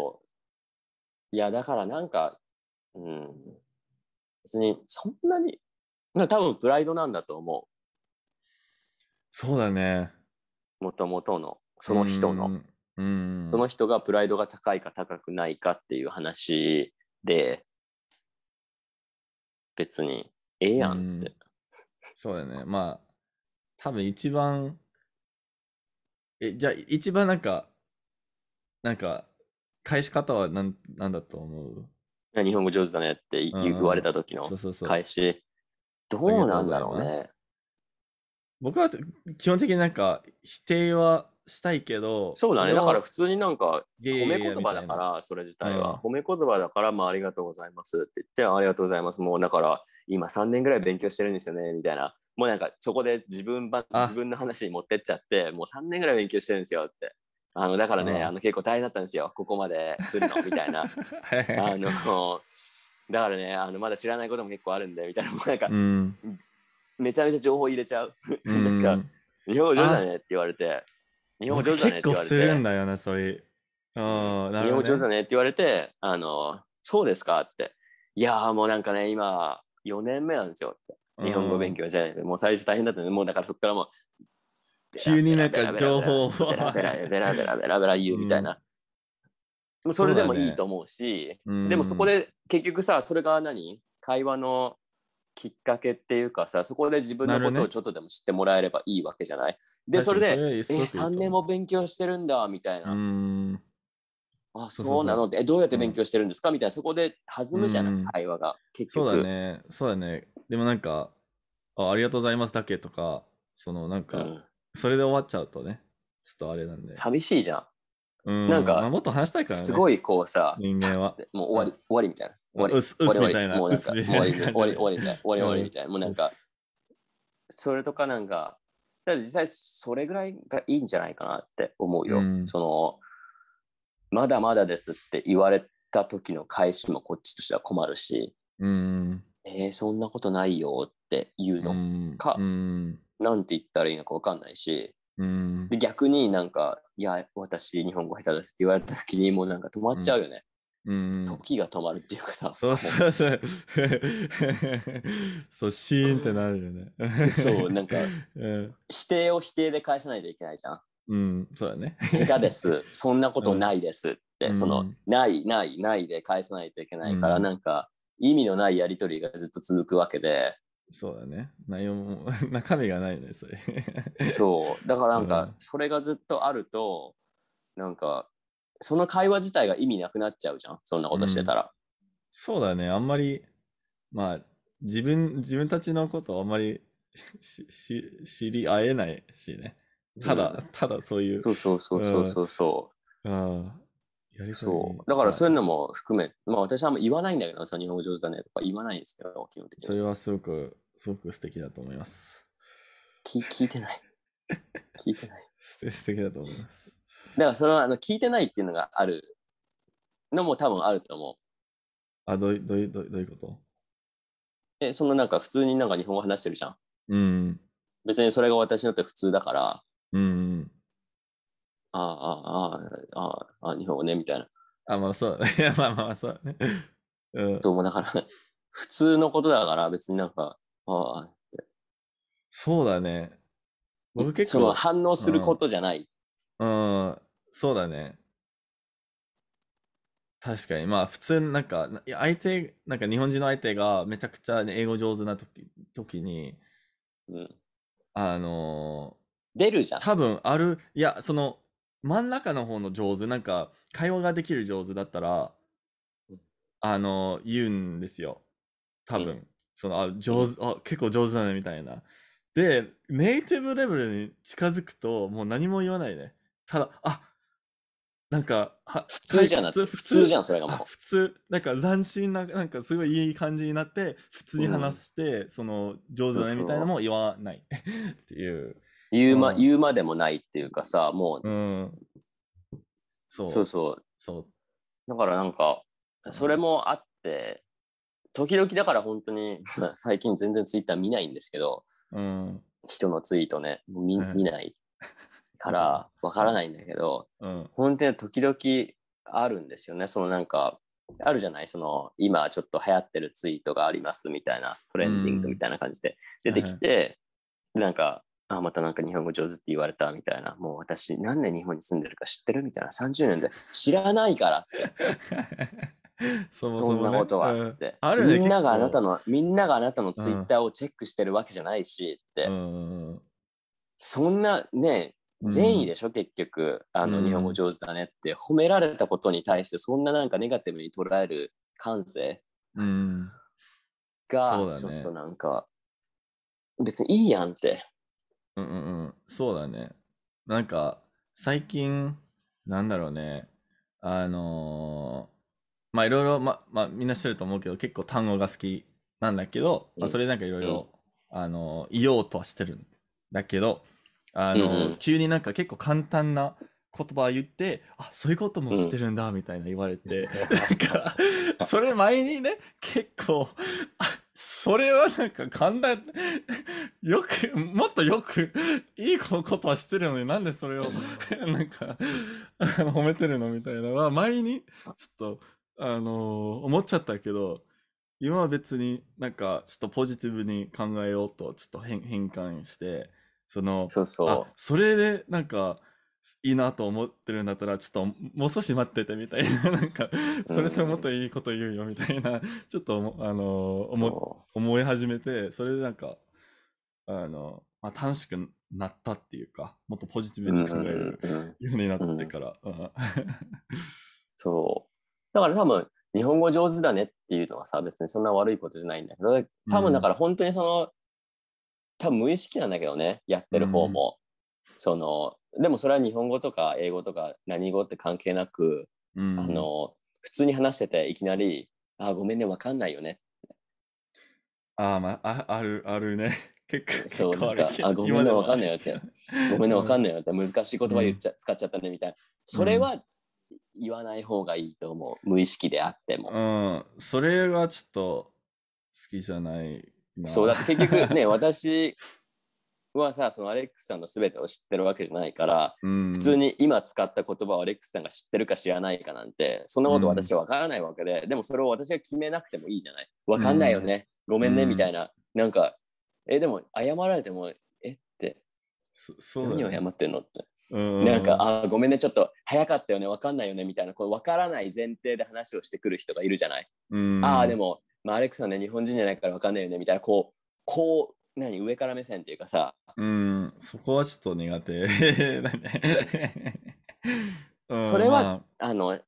いや、だからなんか、うん、別にそんなに、多分プライドなんだと思う。そうだね。もともとの、その人の。うんその人がプライドが高いか高くないかっていう話で、別にええやんって。そうだね。まあ、多分一番、え、じゃあ一番なんか、なんか、返し方はなんなんだと思う日本語上手だねって言われた時の返し。そうそうそうどうなんだろうね。僕は基本的になんか否定はしたいけどそうだねだから普通になんか褒め言葉だからそれ自体は、うん、褒め言葉だからまあありがとうございますって言ってありがとうございますもうだから今3年ぐらい勉強してるんですよねみたいなもうなんかそこで自分ば自分の話に持ってっちゃってもう3年ぐらい勉強してるんですよってあのだからね、うん、あの結構大変だったんですよここまでするのみたいな あのだからねあのまだ知らないことも結構あるんでみたいなもうなんか、うん、めちゃめちゃ情報入れちゃう なんか、よう上だねって言われて日本語上手だねって言われて。結構するんだよな、そうん、なね、日本語上手だねって言われて、あの、そうですかって。いやもうなんかね、今、4年目なんですよ日本語勉強じゃないもう最初大変だったで、もうだからそっからもう、急になんか情報を。ベラベラベラベラベラベラ言うみたいな。それでもいいと思うし、でもそこで結局さ、それが何会話のきっかけっていうかさそこで自分のことをちょっとでも知ってもらえればいいわけじゃない、ね、でそれで「え3年も勉強してるんだ」みたいな「あそうなの?」って「どうやって勉強してるんですか?」みたいなそこで弾むじゃない会話が結局そうだねそうだねでもなんかあ「ありがとうございます」だけとかそのなんか、うん、それで終わっちゃうとねちょっとあれなんで寂しいじゃんうんなんか、まあ、もっと話したいから、ね、すごいこうさ、人間は。もう終わり、終わりみたいな。終わり。うす、うすみたいな。もうなんか、終わり、終わり、終わり終わり、終わりみたいな。もうなんか、それとかなんか、だ実際それぐらいがいいんじゃないかなって思うよ。うん、その、まだまだですって言われた時の返しもこっちとしては困るし、うん、えー、そんなことないよって言うのか、うん、なんて言ったらいいのか分かんないし、うん、で逆になんか、いや、私日本語下手ですって言われた時にもうなんか止まっちゃうよね。時が止まるっていうかさそうそうそう そうシーンってなるよねそうなんか、うん、否定を否定で返さないといけないじゃんうんそうだね下手ですそんなことないですって、うん、そのないないないで返さないといけないから、うん、なんか意味のないやり取りがずっと続くわけでそうだね内容も 中身がないねそれそうだからなんか、それがずっとあるとなんかその会話自体が意味なくなっちゃうじゃん。そんなことしてたら。うん、そうだね。あんまり、まあ、自分、自分たちのことあんまり 知り合えないしね。ただ、うん、ただそういう。そうそうそうそうそうう。んやりそう。だからそういうのも含め、まあ私はあんま言わないんだけどの日本語上手だねとか言わないんですけど、基本的に。それはすごく、すごく素敵だと思います。聞聞いてない。聞いてない。素 敵だと思います。だからそのあの聞いてないっていうのがあるのも多分あると思う。あ、どうどうどういうどういうことえ、そのなんか普通になんか日本語話してるじゃん。うん。別にそれが私にとって普通だから。うん。ああ、ああ、ああ、あ日本語ね、みたいな。あ、まあそう。いや、まあまあそうね。うん。そう、だから、普通のことだから別になんか、ああ。そうだね。僕結構。その反応することじゃない。うん、そうだね。確かに。まあ、普通、なんか、相手、なんか日本人の相手がめちゃくちゃ英語上手な時、時に、うん。あの出るじゃん。多分ある、いや、その、真ん中の方の上手、なんか、会話ができる上手だったら、あの言うんですよ。多分。うん、その、あ、上手、あ、結構上手だね、みたいな。で、ネイティブレベルに近づくと、もう何も言わないね。ただ、あなんか、は普通じゃん普通普通じゃん、それがもう。普通、なんか斬新な、なんかすごいいい感じになって、普通に話して、うん、その、上手だねみたいなのも言わない っていう。言うま、うん、言うまでもないっていうかさ、もう、うん、そうそうそうそうだからなんか、それもあって、時々だから本当に最近全然ツイッター見ないんですけど、うん、人のツイートね、見見ない。からわからないんだけど、うん、本当に時々あるんですよね。そのなんか、あるじゃないその、今ちょっと流行ってるツイートがありますみたいな、トレンディングみたいな感じで出てきて、うん、なんか、あ、またなんか日本語上手って言われたみたいな、もう私何年日本に住んでるか知ってるみたいな、30年で知らないからって。そもそもね、そんなことはって、うんね、みんながあなたのみんながあなたのツイッターをチェックしてるわけじゃないしって、うん、そんなね善意でしょ、うん、結局あの、日本語上手だねって褒められたことに対してそんななんかネガティブに捉える感性がちょっとなんか、別にいいやんってうんうんうんそうだねなんか最近なんだろうねあのー、まあいろいろままあみんな知てると思うけど結構単語が好きなんだけど、まあ、それなんかいろいろ、あの言おうとはしてるんだけど、あの、うん急になんか結構簡単な言葉言ってあそういうこともしてるんだみたいな言われて、うん、なんかそれ前にね結構それはなんか簡単よくもっとよくいいことはしてるのになんでそれをなんか褒めてるのみたいなのは前にちょっとあのー、思っちゃったけど今は別になんかちょっとポジティブに考えようとちょっと変換して。そのそうそうあそれでなんかいいなと思ってるんだったらちょっともう少し待っててみたいな なんかそれそれもっといいこと言うよみたいな、ちょっとあの思思い始めてそれでなんかあの、まあ、楽しくなったっていうかもっとポジティブに考えるようになってから、そうだから多分日本語上手だねっていうのはさ別にそんな悪いことじゃないんだけど多分だから本当にその、多分無意識なんだけどねやってる方も、うん、そのでもそれは日本語とか英語とか何語って関係なく、うん、あの普通に話してていきなり「あごめんね分かんないよね」あ、まあ、あるあるね。結構そうなあごめんね分かんないよってごめんね分かんないよって難しい言葉言っちゃ、うん、使っちゃったねみたいなそれは言わない方がいいと思う無意識であってもうんそれはちょっと好きじゃないそうだって結局ね私はさそのアレックスさんの全てを知ってるわけじゃないから、うん、普通に今使った言葉をアレックスさんが知ってるか知らないかなんてそんなこと私は分からないわけで、うん、でもそれを私が決めなくてもいいじゃない分かんないよね、うん、ごめんねみたいななんかえでも謝られてもえって何を謝ってんのってなんか、あごめんね、ちょっと早かったよね、分かんないよねみたいな、こう分からない前提で話をしてくる人がいるじゃない。ああ、でも、まあ、アレックさんね、日本人じゃないから分かんないよね、みたいな、こう、こう、何、上から目線っていうかさ。うん、そこはちょっと苦手 それは、まあ、あの、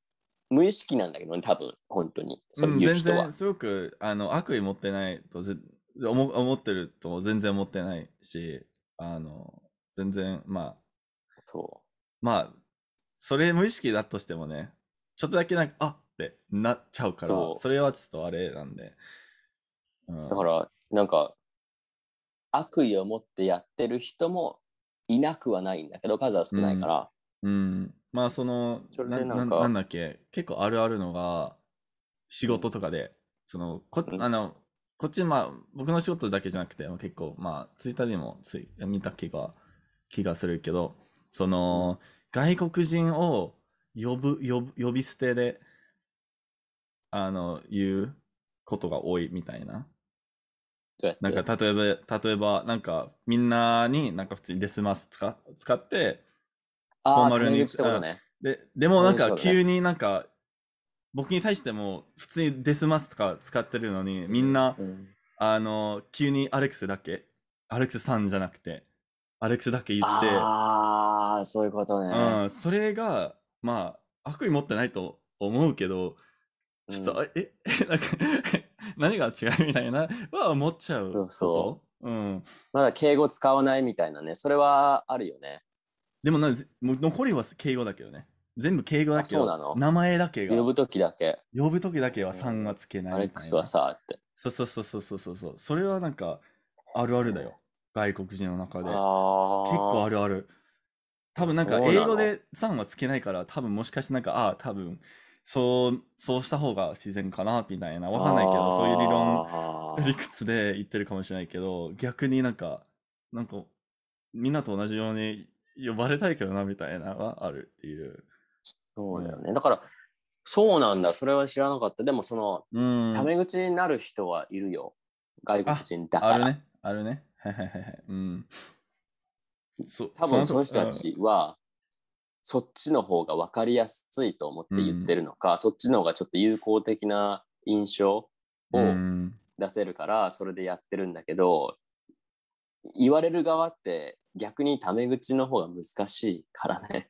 無意識なんだけどね、多分、本当に。そういう人は、うん、すごくあの悪意持ってないと思、思ってると全然思ってないし、あの、全然、まあ、そう。まあ、それ無意識だとしてもね、ちょっとだけなんか、あってなっちゃうからそそれはちょっとあれなんで、うん、だから、なんか、悪意を持ってやってる人もいなくはないんだけど、数は少ないから。うん、まあそのそれでなんかなんだっけ結構あるあるのが仕事とかでそのこうんあのこっちまあ僕の仕事だけじゃなくて結構まあツイッターでもつい見た気が気がするけどその外国人を呼ぶ呼ぶ呼び捨てであの、言うことが多いみたいな。なんか、例えば、例えば、なんか、みんなに、なんか普通にデスマス使使って、フォーマルに。ね、で、でもなんか、急になんか、僕に対しても、普通にデスマスとか使ってるのに、みんな、うん、あの、急にアレックスだけ、アレックスさんじゃなくて、アレックスだけ言って。ああ、そういうことね。うん、それが、まあ、悪意持ってないと思うけど、ちょっと、うん、え、なんか 何が違うみたいなは思っちゃうそうそう。うん。まだ敬語使わないみたいなね。それはあるよね。でもな、もう残りは敬語だけどね。全部敬語だけそうなの名前だけが。呼ぶときだけ。呼ぶときだけは3はつけないアレックスはさ、って。そうそうそうそうそうそう。それはなんか、あるあるだよ。外国人の中で。結構あるある。多分なんか英語で3はつけないから、多分もしかしてなんか、ああ、多分そう、そうした方が自然かな、みたいな。わかんないけど、そういう理論、理屈で言ってるかもしれないけど、逆になんか、なんか、みんなと同じように呼ばれたいけどな、みたいなのはあるっていう。そうだよね。だから、そうなんだ。それは知らなかった。でも、その、タメ口になる人はいるよ。外国人だから。あるね。あるね。はいはいはい。うん。そう多分その人たちは、そっちの方が分かりやすいと思って言ってるのか、うん、そっちの方がちょっと友好的な印象を出せるからそれでやってるんだけど、うん、言われる側って逆にタメ口の方が難しいからね。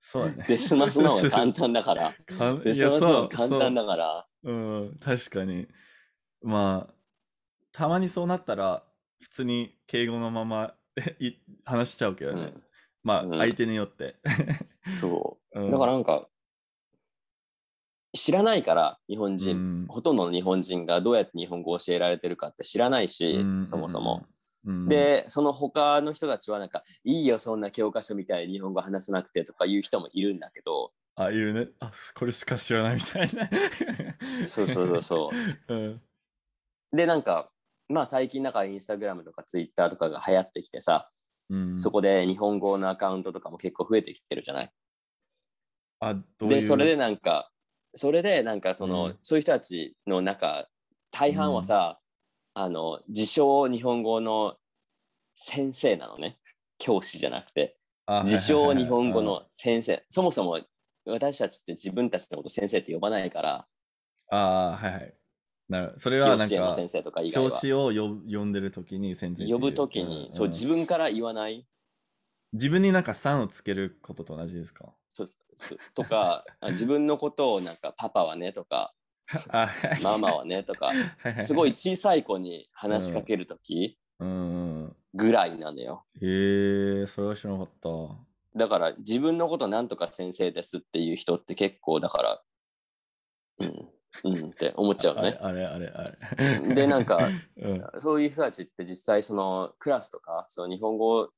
そうだね。デスマスの方が簡単だから。かデスマスの簡単だから。うん、確かに。まあ、たまにそうなったら、普通に敬語のまま 話しちゃうけどね。うんまあ、相手によって。そう。だからなんか、知らないから、日本人、うん、ほとんどの日本人がどうやって日本語を教えられてるかって知らないし、うん、そもそも。うん、で、その他の人たちはなんか、いいよ、そんな教科書みたいに日本語話さなくてとか言う人もいるんだけど。あ、いるね。あ、これしか知らないみたいな。そうそうそうそう。で、なんか、まあ最近なんかインスタグラムとかツイッターとかが流行ってきてさ、そこで日本語のアカウントとかも結構増えてきてるじゃない。あどで、それでなんか、それでなんかその、うん、そういう人たちの中、大半はさ、あの、自称日本語の先生なのね。教師じゃなくて。自称日本語の先生。そもそも私たちって自分たちのこと先生って呼ばないから。ああ、はいはい。なるそれはなんか、の先生とか以外は。教師をよ呼んでる時に先生呼ぶ時に、うん、そう、自分から言わない。自分になんかん」をつけることと同じですかそうそうとか自分のことをなんかパパはねとか ママはねとかすごい小さい子に話しかける時ぐらいなのよ。へ、えそれは知らなかった。だから自分のことなんとか先生ですっていう人って結構だから、うん、うんって思っちゃうね。あれあれあれ。で、なんか、そういう人たちって実際そのクラスとか、その日本語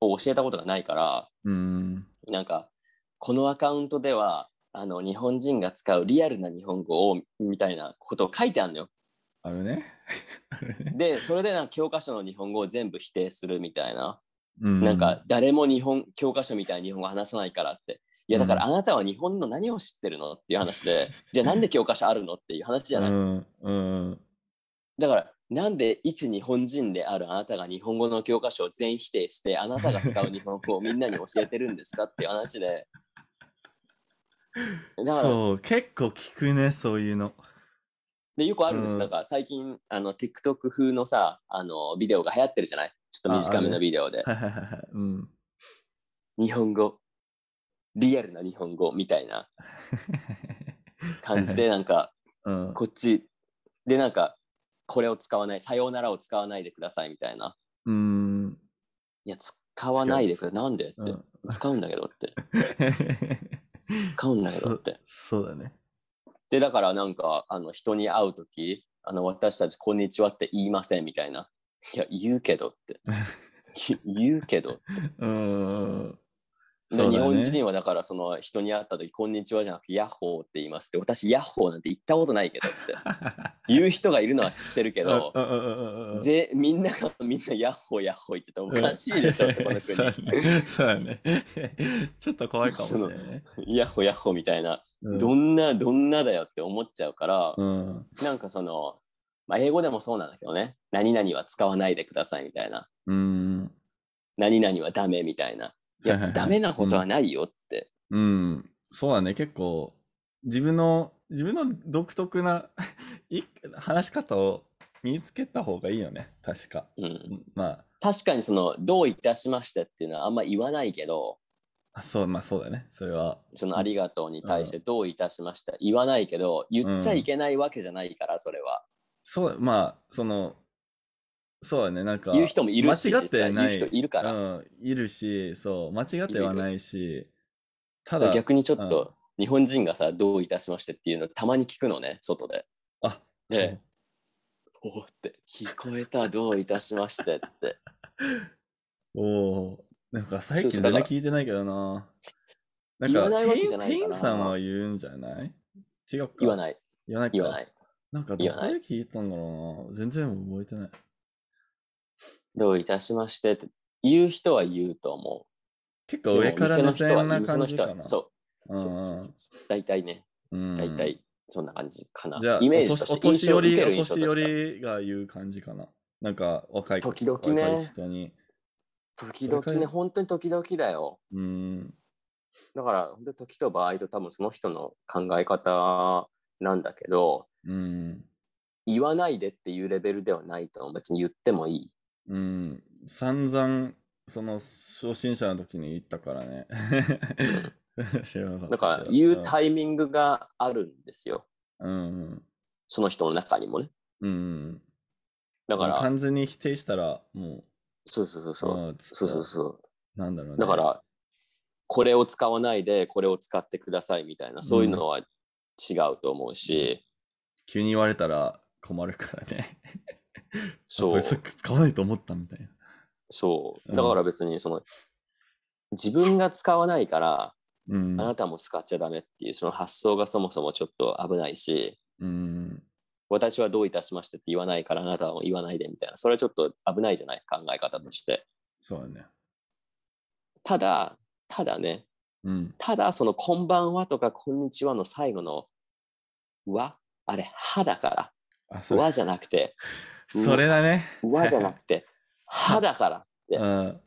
を教えたことがないから、うん、なんか、このアカウントでは、あの、日本人が使うリアルな日本語を、みたいなことを書いてあるのよ。あるね。で、それでなんか教科書の日本語を全部否定するみたいな。うん、なんか、誰も日本、教科書みたいな日本語話さないからって。いやだからあなたは日本の何を知ってるのっていう話で、じゃあなんで教科書あるのっていう話じゃない。うんうん、だからなんで一日本人であるあなたが日本語の教科書を全否定してあなたが使う日本語をみんなに教えてるんですかっていう話で。だからそう結構聞くねそういうの。でよくあるんです、うん、だから最近あの TikTok 風のさあのビデオが流行ってるじゃないちょっと短めのビデオで。日本語リアルな日本語みたいな感じでなんか、こっちでなんかこれを使わないさようならを使わないでくださいみたいなうんいや使わないでくださいなんでって、使うんだけどって 使うんだけどってそうだねでだからなんかあの人に会う時あの私たちこんにちはって言いませんみたいないや言うけどって 言うけどうん日本人はだからその人に会った時「こんにちは」じゃなくて「ヤッホー」って言いますって私ヤッホーなんて言ったことないけどって 言う人がいるのは知ってるけどぜみんながみんなヤッホーヤッホー言ってたらおかしいでしょっこの国 そうだねちょっと怖いかもしれないねヤッホーヤッホーみたいな、どんなどんなだよって思っちゃうから、うなんかその、まあ、英語でもそうなんだけどね何々は使わないでくださいみたいな、何々はダメみたいないや、ダメなことはないよって。うん、そうだね、結構、自分の、自分の独特な 話し方を身につけた方がいいよね、確か。うん。まあ。確かに、その、どういたしましてっていうのはあんま言わないけど、あそう、まあそうだね、それは。その、ありがとうに対してどういたしました、うん、言わないけど、言っちゃいけないわけじゃないから、それは。うん、そう、まあ、その、そうだね、なんか、言う人もいるし、間違ってない。言う人いるから。うん、いるし、そう、間違ってはないし、ただ。逆にちょっと、日本人がさ、どういたしましてっていうのたまに聞くのね、外で。あで、おって、聞こえた、どういたしましてって。おおなんか最近全聞いてないけどな。なんか店ンさんは言うんじゃない違うか。言わない。言わないか。言わない。なんかどこで聞いたんだろうな。全然覚えてない。どういたしましてって言う人は言うと思う。結構上からの人は、店の人は、そう。そうそうそう大体ね、大体そんな感じかな。じゃあ、イメージとしてお年寄り、お年寄りが言う感じかな。なんか若い時々ね、人に。時々ね、本当に時々だよ。うん。だから、本当に時と場合と多分その人の考え方なんだけど、うん。言わないでっていうレベルではないと別に言ってもいい。うん、散々、その、初心者の時に行ったからね。知らなかった。なんか、言うタイミングがあるんですよ。うん、うん。その人の中にもね。うん、うん。だから。完全に否定したら、もう。そうそうそうそう。そうそうそう。なんだろうね。だから、これを使わないで、これを使ってくださいみたいな、そういうのは違うと思うし。うん、急に言われたら困るからね。そう。使わないと思ったみたいな。そう。だから別にその、うん、自分が使わないから、あなたも使っちゃダメっていうその発想がそもそもちょっと危ないし、うん、私はどういたしましてって言わないからあなたも言わないでみたいなそれはちょっと危ないじゃない考え方として。そうだね。ただただね、うん、ただその「こんばんは」とか「こんにちは」の最後の「は」あれ「は」だから「は」じゃなくてそれだね。和じゃなくて、歯だからって。うん、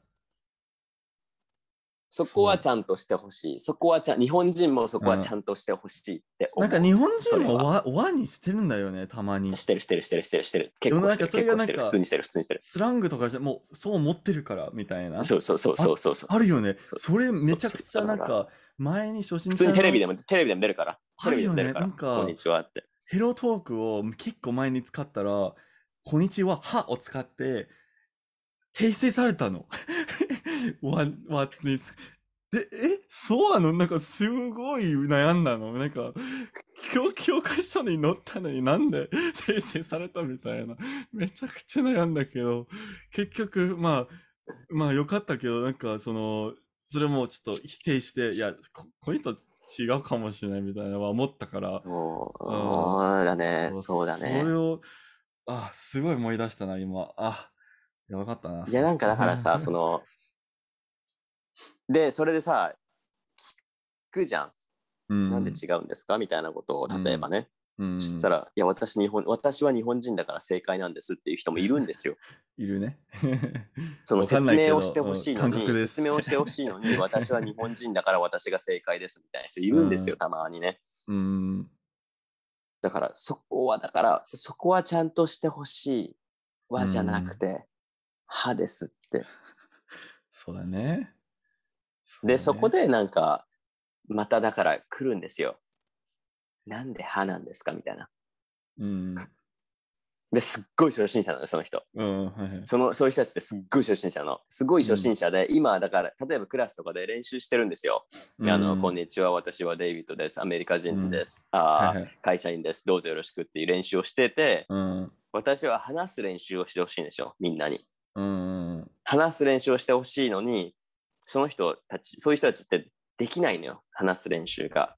そこはちゃんとしてほしい。そこはちゃ日本人もそこはちゃんとしてほしいってう、ん、なんか日本人も和和にしてるんだよね、たまに。してるしてるしてるしてるしてる。結構してる。それがなんか普通にしてる普通にしてる。スラングとかしてもうそう思ってるからみたいな。そうそうそうそうそうあ。あるよね。それめちゃくちゃなんか前に初心者。普通にテレビでもテレビでも出るから。あるよね、なんかこんにちはって。ヘロトークを結構前に使ったら、こんにちは、はを使って、訂正されたの。わ、わ、ねで、え、そうなのなんかすごい悩んだの。なんか、教、教科書に載ったのになんで 訂正されたみたいな。めちゃくちゃ悩んだけど、結局、まあ、まあよかったけど、なんかその、それもちょっと否定して、いや、ここの人違うかもしれないみたいなのは思ったから。そうだね、そうだね。それを、あ、すごい思い出したな、今。あ、やばかったな。いや、なんかだからさ、その、で、それでさ、聞くじゃん。うん、なんで違うんですかみたいなことを、例えばね。うん、そしたら、いや、私日本、私は日本人だから正解なんですっていう人もいるんですよ。いるね。その説明をしてほしいのに、説明をしてほしいのに、私は日本人だから私が正解ですみたいな人いるんですよ、うん、たまにね。うんだからそこはだからそこはちゃんとしてほしいはじゃなくて歯ですってそうだねで、ね、そこでなんかまただから来るんですよなんで歯なんですかみたいなうんですっごい初心者なのその人。うんはいはい、そのそういう人たちってすっごい初心者の。すごい初心者で、うん、今だから、例えばクラスとかで練習してるんですよ。うん、あのこんにちは、私はデイビッドです。アメリカ人です。うん、あ、はいはい、会社員です。どうぞよろしくっていう練習をしてて、私は話す練習をしてほしいんでしょ、みんなに。話す練習をしてほしいのに、その人たち、そういう人たちってできないのよ、話す練習が。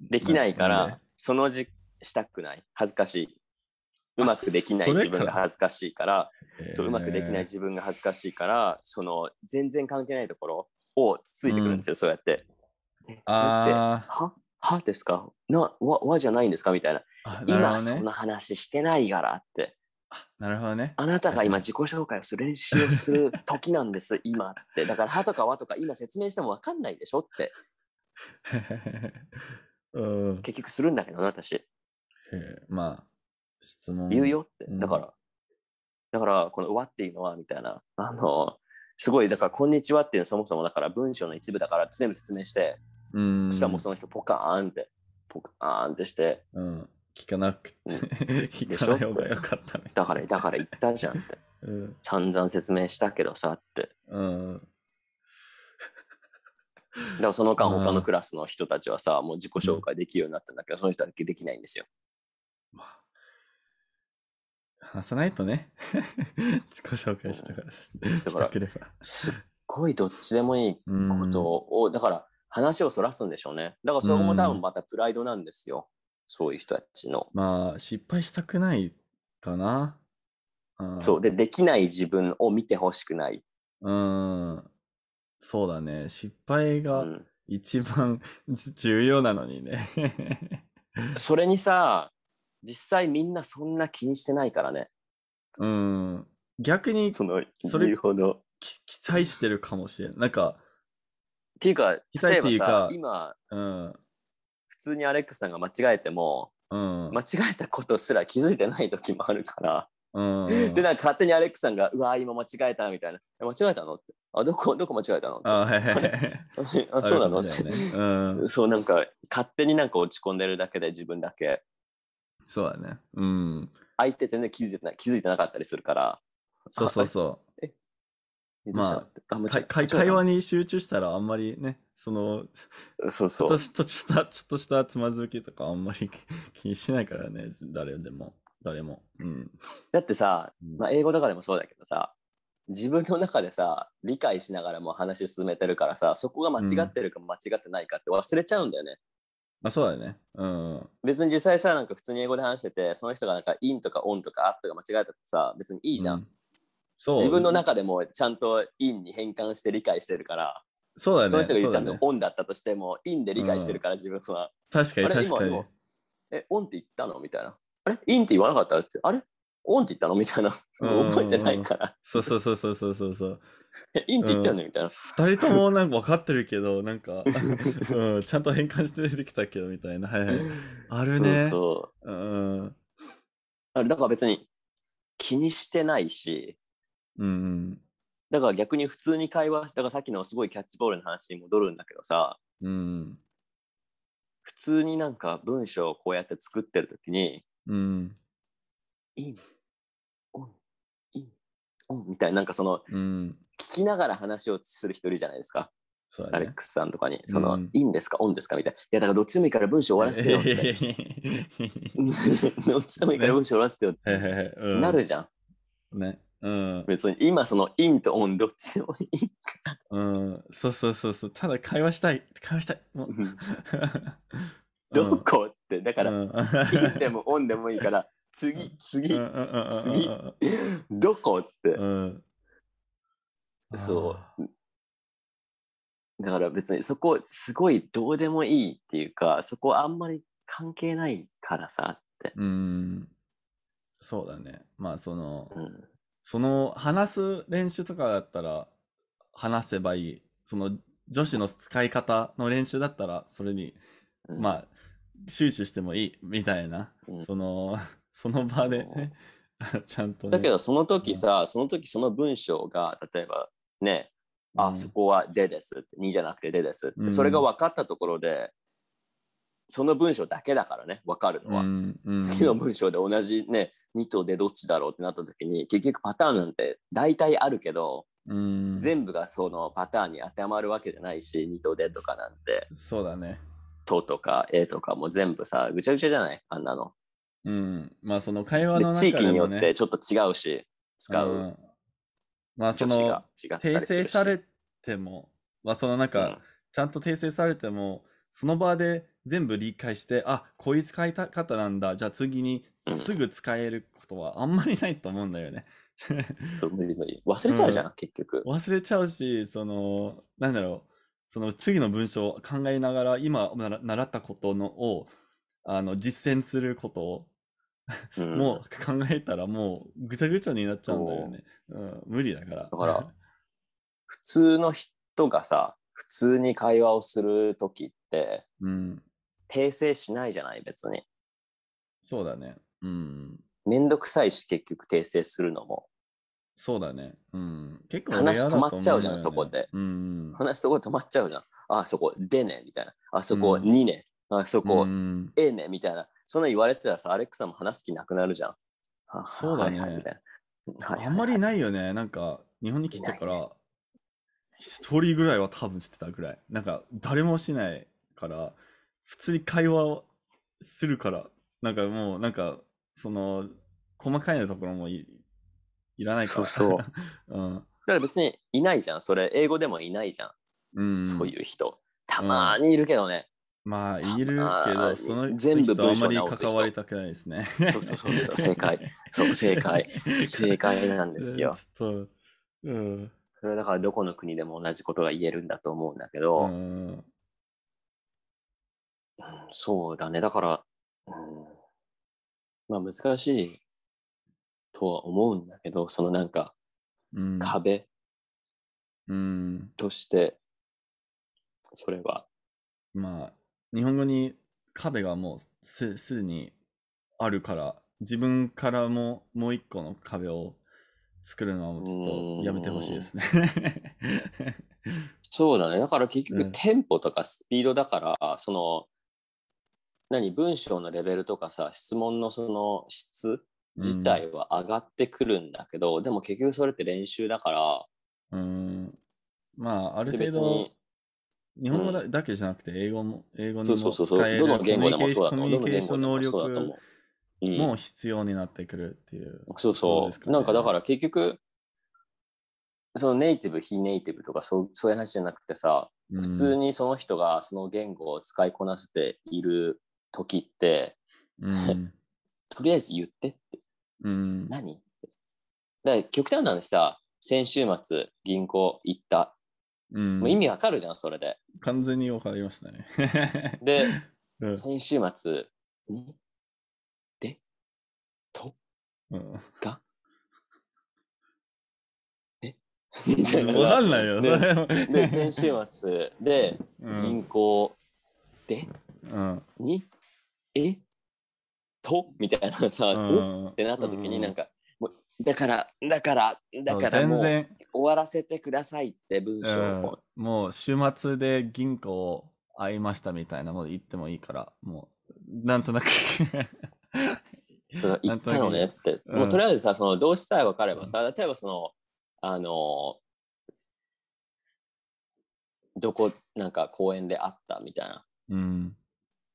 できないから、そのじしたくない、恥ずかしい。うまくできない自分が恥ずかしいから、そううまくできない自分が恥ずかしいから、その全然関係ないところをつついてくるんですよ、うん、そうやって。ああ。ははですかなわわじゃないんですかみたいな。なね、今そんな話してないからって。なるほどね。あなたが今自己紹介をする練習をする時なんです、今って。だから、はとかはとか今説明してもわかんないでしょって。うん、結局するんだけどな、私。まあ、質問言うよって、だから、うん、だからこの「わ」っていうのはみたいなあのすごいだから「こんにちは」っていうのはそもそもだから文章の一部だから全部説明してうんそしたらもうその人ポカーンってポカーンってして、うん、聞かなくて、うん、聞かない方がよかったねだからだから言ったじゃんって、うん、散々説明したけどさって、うん、だからその間他のクラスの人たちはさ、もう自己紹介できるようになったんだけど、その人だけできないんですよ。話さないとね 自己紹介したから、したければ。すっごいどっちでもいいことを、だから話をそらすんでしょうね。だからそこも多分またプライドなんですよ。そういう人たちの。まあ、失敗したくないかな。そう。で、できない自分を見てほしくない。うん。そうだね。失敗が一番 重要なのにねそれにさ、実際みんなそんな気にしてないからね。うん。逆に、その、それ、期待してるかもしれん。なんか、っていうか、期待っていうか、今、うん、普通にアレックスさんが間違えても、うん、間違えたことすら気づいてない時もあるから、うん、で、なんか勝手にアレックスさんが、うわ今間違えたみたいな。間違えたのって。あ、どこ、どこ間違えたのあ、はいはいあ そうなのって、ね、うん。そう、なんか、勝手になんか落ち込んでるだけで自分だけ。そうだね。うん。相手全然気づいてない、気づいてなかったりするから。そうそうそう。えまあ、あ会会話に集中したらあんまりね、その、そうそう。ちょっとした、ちょっとしたつまずきとかあんまり 気にしないからね、誰でも、誰も。うん、だってさ、まあ、英語とかでもそうだけどさ、自分の中でさ、理解しながらも話進めてるからさ、そこが間違ってるか間違ってないかって忘れちゃうんだよね。まあそうだよね。うん。別に実際さ、なんか普通に英語で話してて、その人がなんかインとかオンとか a とか間違えたってさ、別にいいじゃん。うん、そう、自分の中でもちゃんとインに変換して理解してるから。そうだね。その人が言ったの、オンだったとしても、インで理解してるから、自分は。確かに確かに。え、オンって言ったのみたいな。あれインって言わなかったって。あれオンって言ったのみたいな。覚えてないから。そうそうそうそうそうそうインって言ったよねみたいな。二人ともなんか分かってるけど、なんか、うん、ちゃんと変換して出てきたけどみたいな。はいはい。あるね。そうそう。うん。だから別に気にしてないし。うん。だから逆に普通に会話、だからさっきのすごいキャッチボールの話に戻るんだけどさ。うん。普通になんか文章をこうやって作ってるときに、うん。インっみたいな、なんかその、うん、聞きながら話をする人いるじゃないですか。ね、アレックスさんとかに、その、うん、いいんですか、オンですかみたいな。いや、だからどっちでもいいから文章終わらせてよって。どっちでもいいから文章終わらせてよって。ねなるじゃん。ね。うん、別に今そのインとオンどっちでもいいから。うん、そうそうそうそう。ただ会話したい。会話したい。もう どこって、だから、インでもオンでもいいから、次、次、次、どこって。うん、そう。だから別にそこすごいどうでもいいっていうかそこあんまり関係ないからさってうんそうだねまあその、うん、その話す練習とかだったら話せばいいその女子の使い方の練習だったらそれに、うん、まあ終始してもいいみたいな、うん、そのその場で ちゃんと、ね、だけどその時さ、その時その文章が例えばね、うん、あそこは「で」ですって「に」じゃなくて「で」ですって、うん、それが分かったところでその文章だけだからね分かるのは、次の文章で同じね「に」と「で」どっちだろうってなった時に結局パターンなんて大体あるけど、全部がそのパターンに当てはまるわけじゃないし「に」と「で」とかなんてそうだね「と」とか「え」とかも全部さぐちゃぐちゃじゃないあんなのうん。まあその会話の中で、ね、地域によってちょっと違うし、使う。うん、まあその、訂正されても、まあそのなんか、ちゃんと訂正されても、その場で全部理解して、あ、こういう使い方なんだ。じゃあ次にすぐ使えることはあんまりないと思うんだよね。無理無理。忘れちゃうじゃん、うん、結局。忘れちゃうし、その、なんだろう。その次の文章を考えながら今習ったことのをあの実践すること もう考えたらもうぐちゃぐちゃになっちゃうんだよね。うん、無理だから。だから、普通の人がさ、普通に会話をするときって、うん、訂正しないじゃない、別に。そうだね。うん。めんどくさいし、結局訂正するのも。そうだね。うん。結構、ね、話止まっちゃうじゃん、そこで。うん、話そこ止まっちゃうじゃん。あ、そこ、でね、みたいな。あそこ、にね。あそこ、えね、みたいな。そんな言われてたらさ、アレックさんも話す気なくなるじゃん。そうだね。あんまりないよね。なんか、日本に来てから、一人ぐらいは多分してたぐらい。なんか、誰もしないから、普通に会話をするから、なんかもう、なんか、その、細かいなところもいいらないから。そうそう。うん、だから別にいないじゃん。それ、英語でもいないじゃん。うん、そういう人。たまにいるけどね。まあ、いるけど、その全部あんまり関わりたくないですね。そうそうそうそう、正解。そう、正解。正解なんですよ。ちょっと、うん。それはだからどこの国でも同じことが言えるんだと思うんだけど、うん、そうだね。だから、うん、まあ難しいとは思うんだけど、そのなんか、壁として、それは、まあ、日本語に壁がもうすでにあるから自分からももう一個の壁を作るのはもうちょっとやめてほしいですねそうだねだから結局テンポとかスピードだから、うん、その何文章のレベルとかさ質問のその質自体は上がってくるんだけど、うん、でも結局それって練習だからうんまあある程度日本語だ,、だけじゃなくて、英語も、英語のそうそうそう、どの言語でもそうだと思う。コミュニケーショも必要になってくるっていう、そうそう。なんかだから結局、そのネイティブ、非ネイティブとかそうそういう話じゃなくてさ、普通にその人がその言語を使いこなせている時って、うん、とりあえず言ってって。うん、何だ極端な話さ、先週末銀行行ったうん、意味わかるじゃん、それで。完全にわかりましたね。で、うん、先週末に、で、と、うん、が、え みたいな。わかんないよ、そで、で先週末で、うん、銀行で、うん、に、えとみたいなさ、うん、おってなった時になんか、だから、だから、だから全然終わらせてくださいって文章を、うん、もう週末で銀行会いましたみたいなので言ってもいいから、もう、なんとなく言 ったのねって、うん、もうとりあえずさ、その動詞さえ分かればさ、例えばその、あの、どこ、なんか公園で会ったみたいな。うん。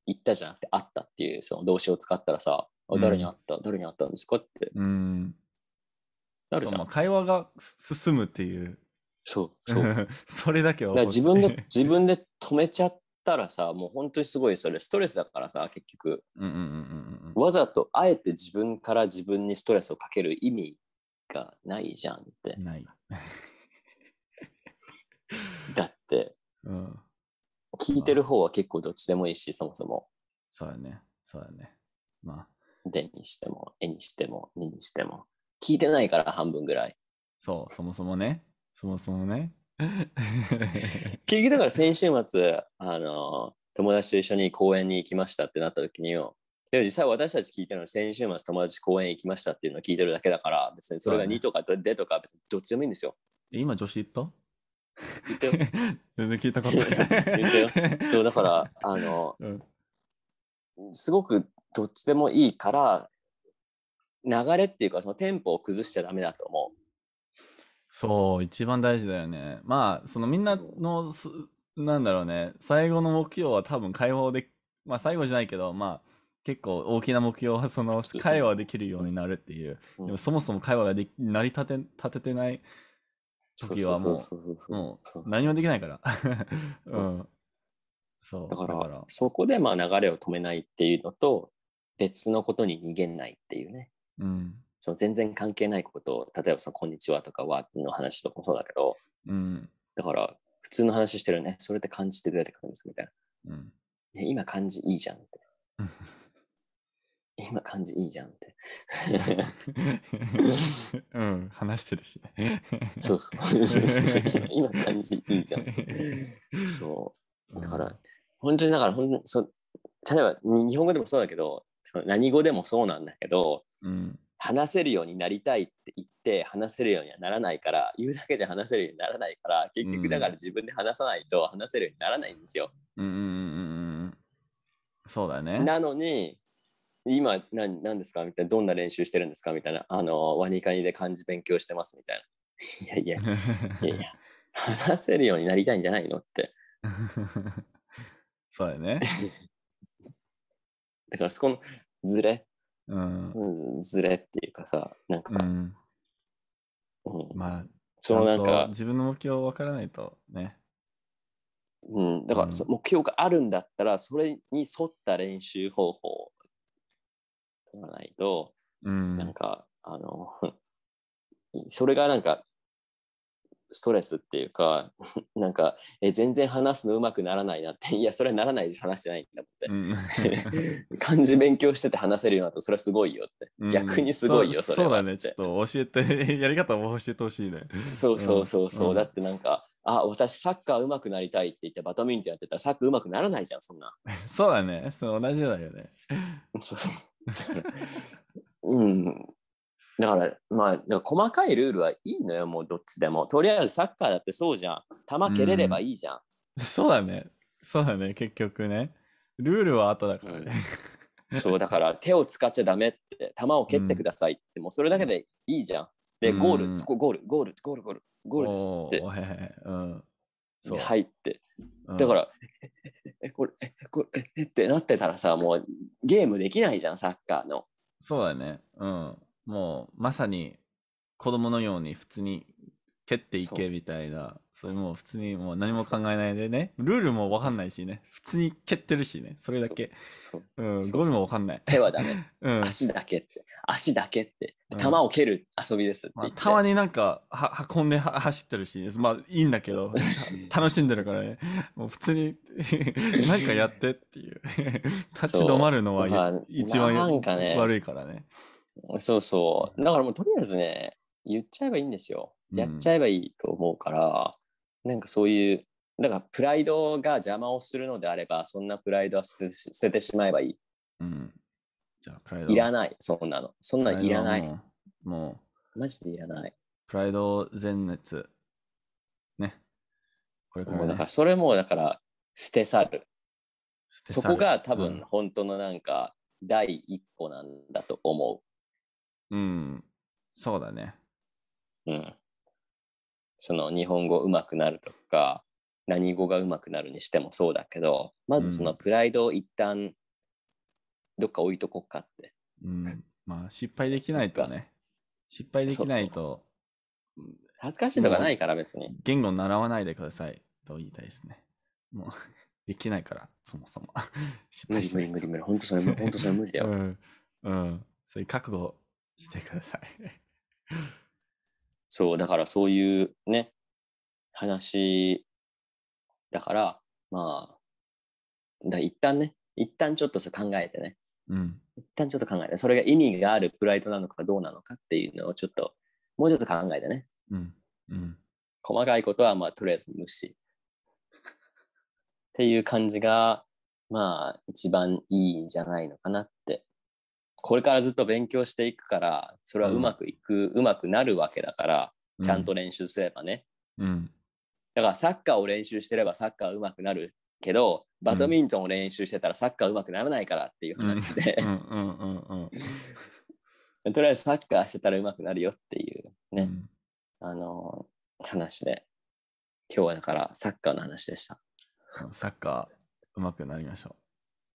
言ったじゃなくて、会ったっていうその動詞を使ったらさ、誰に会った、誰に会ったんですかって。うん。なるじゃん。会話が進むっていう。そう、そう。それだけは自分で、自分で止めちゃったらさ、もう本当にすごいそれ、ストレスだからさ、結局。わざと、あえて自分から自分にストレスをかける意味がないじゃんって。ない。だって、うん、聞いてる方は結構どっちでもいいし、そもそも。そうだね。そうだね。まあ。でにしても、絵にしても、ににしても。聞いてないから半分ぐらい。そう、そもそもね。そもそもね。結局だから先週末、あの、友達と一緒に公園に行きましたってなった時によ、でも実際私たち聞いてるのは先週末友達公園行きましたっていうのを聞いてるだけだから、別にそれが2とかでとか別にどっちでもいいんですよ。今女子行った 全然聞いたことない。そうだから、あの、うん、すごくどっちでもいいから、流れっていうかそのテンポを崩しちゃダメだと思うそう一番大事だよねまあそのみんなの、うん、なんだろうね最後の目標は多分解放でまあ最後じゃないけどまあ結構大きな目標はその会話できるようになるっていう、うん、でもそもそも会話がで成り立て立ててない時はもうう何もできないから うん、そうだからそこでまあ流れを止めないっていうのと別のことに逃げないっていうねうん、その全然関係ないこと例えばその「こんにちは」とか「は」の話とかもそうだけど、うん、だから普通の話してるねそれって感じってどってくるんですみたいな、うん今感じいいじゃんって今感じいいじゃんって うん話してるしねそうそう 今感じいいじゃんそうだから、うん、本当にだから本当にそう例えば日本語でもそうだけど何語でもそうなんだけど、うん、話せるようになりたいって言って話せるようにはならないから言うだけじゃ話せるようにならないから結局だから自分で話さないと話せるようにならないんですよ。うんうんうん、そうだねなのに今何何ですかみたいなどんな練習してるんですかみたいなあのワニカニで漢字勉強してますみたいな。いやいや いやいや話せるようになりたいんじゃないのって。そうだね。だからそこのずれ、うん、ずれっていうかさ、なんか、うん、うん、まあ、そのなんか、自分の目標分からないとね。うん、だから、うん、目標があるんだったら、それに沿った練習方法がないと、うん、なんか、あの、それがなんかストレスっていうか、なんか、え全然話すのうまくならないなって、いや、それはならないで話してないんだって。うん、漢 字勉強してて話せるようになったそれはすごいよって。うん、逆にすごいよ、それはそうだね、ちょっと教えて、やり方も教えてほしいね。そうそうそうそう、うん、だってなんか、あ、私サッカー上手くなりたいって言ってバドミントンやってたらサッカー上手くならないじゃん、そんな。そうだね、そう同じだよね。そう。うん、だから、まあ、細かいルールはいいのよ、もうどっちでも。とりあえずサッカーだってそうじゃん。球蹴れればいいじゃん。うん、そうだね。そうだね、結局ね。ルールは後だからね。うん、そうだから手を使っちゃダメって、球を蹴ってくださいって、もうそれだけでいいじゃん。で、ゴール、そこゴール、ゴール、ゴール、ゴール、ゴールですって。へへうん、そう入って。だから、え、これ、え、これ、えってなってたらさ、もうゲームできないじゃん、サッカーの。そうだね。うん。もうまさに子供のように普通に蹴っていけみたいな、それもう普通にもう何も考えないでね、ルールもわかんないしね、普通に蹴ってるしね、それだけ。そううん、ゴールもわかんない。手はダメ、うん、足だけって、足だけって、球を蹴る遊びですって、うんまあ、たまになんかは運んで走ってるし、ね、まあいいんだけど、楽しんでるからね、もう普通に何 かやってっていう、立ち止まるのは、まあ、一番、ね、悪いからね。そうそう。だからもうとりあえずね、言っちゃえばいいんですよ。やっちゃえばいいと思うから、うん、なんかそういう、だからプライドが邪魔をするのであれば、そんなプライドは捨て捨ててしまえばいい。うん。じゃあプライド。いらない、そんなの。そんなんいらない。もう。マジでいらない。プライド全滅。ね。これから、ね、だからそれもだから捨て去る。去るそこが多分本当のなんか第一歩なんだと思う。うんうん。そうだね。うん。その日本語上手くなるとか、何語が上手くなるにしてもそうだけど、まずそのプライドを一旦どっか置いとこっかって。うん。まあ失敗できないとね。失敗できないと。そうそう恥ずかしいのがないから別に。言語習わないでくださいと言いたいですね。もうできないから、そもそも。無理無理無理無理。本当それ、本当それ無理だよ。うん。うん。そういう覚悟してください。そう、だからそういうね、話だから、まあ、だ一旦ね、一旦ちょっとそ考えてね、うん、一旦ちょっと考えて、それが意味があるプライドなのかどうなのかっていうのをちょっと、もうちょっと考えてね。うん、うん、細かいことは、まあ、とりあえず無視。っていう感じが、まあ、一番いいんじゃないのかなってこれからずっと勉強していくからそれはうまくいく、うま、くなるわけだからちゃんと練習すればね、うん、だからサッカーを練習してればサッカーうまくなるけどバドミントンを練習してたらサッカーうまくならないからっていう話でとりあえずサッカーしてたらうまくなるよっていうね、うん、あの話で今日はだからサッカーの話でしたサッカーうまくなりましょう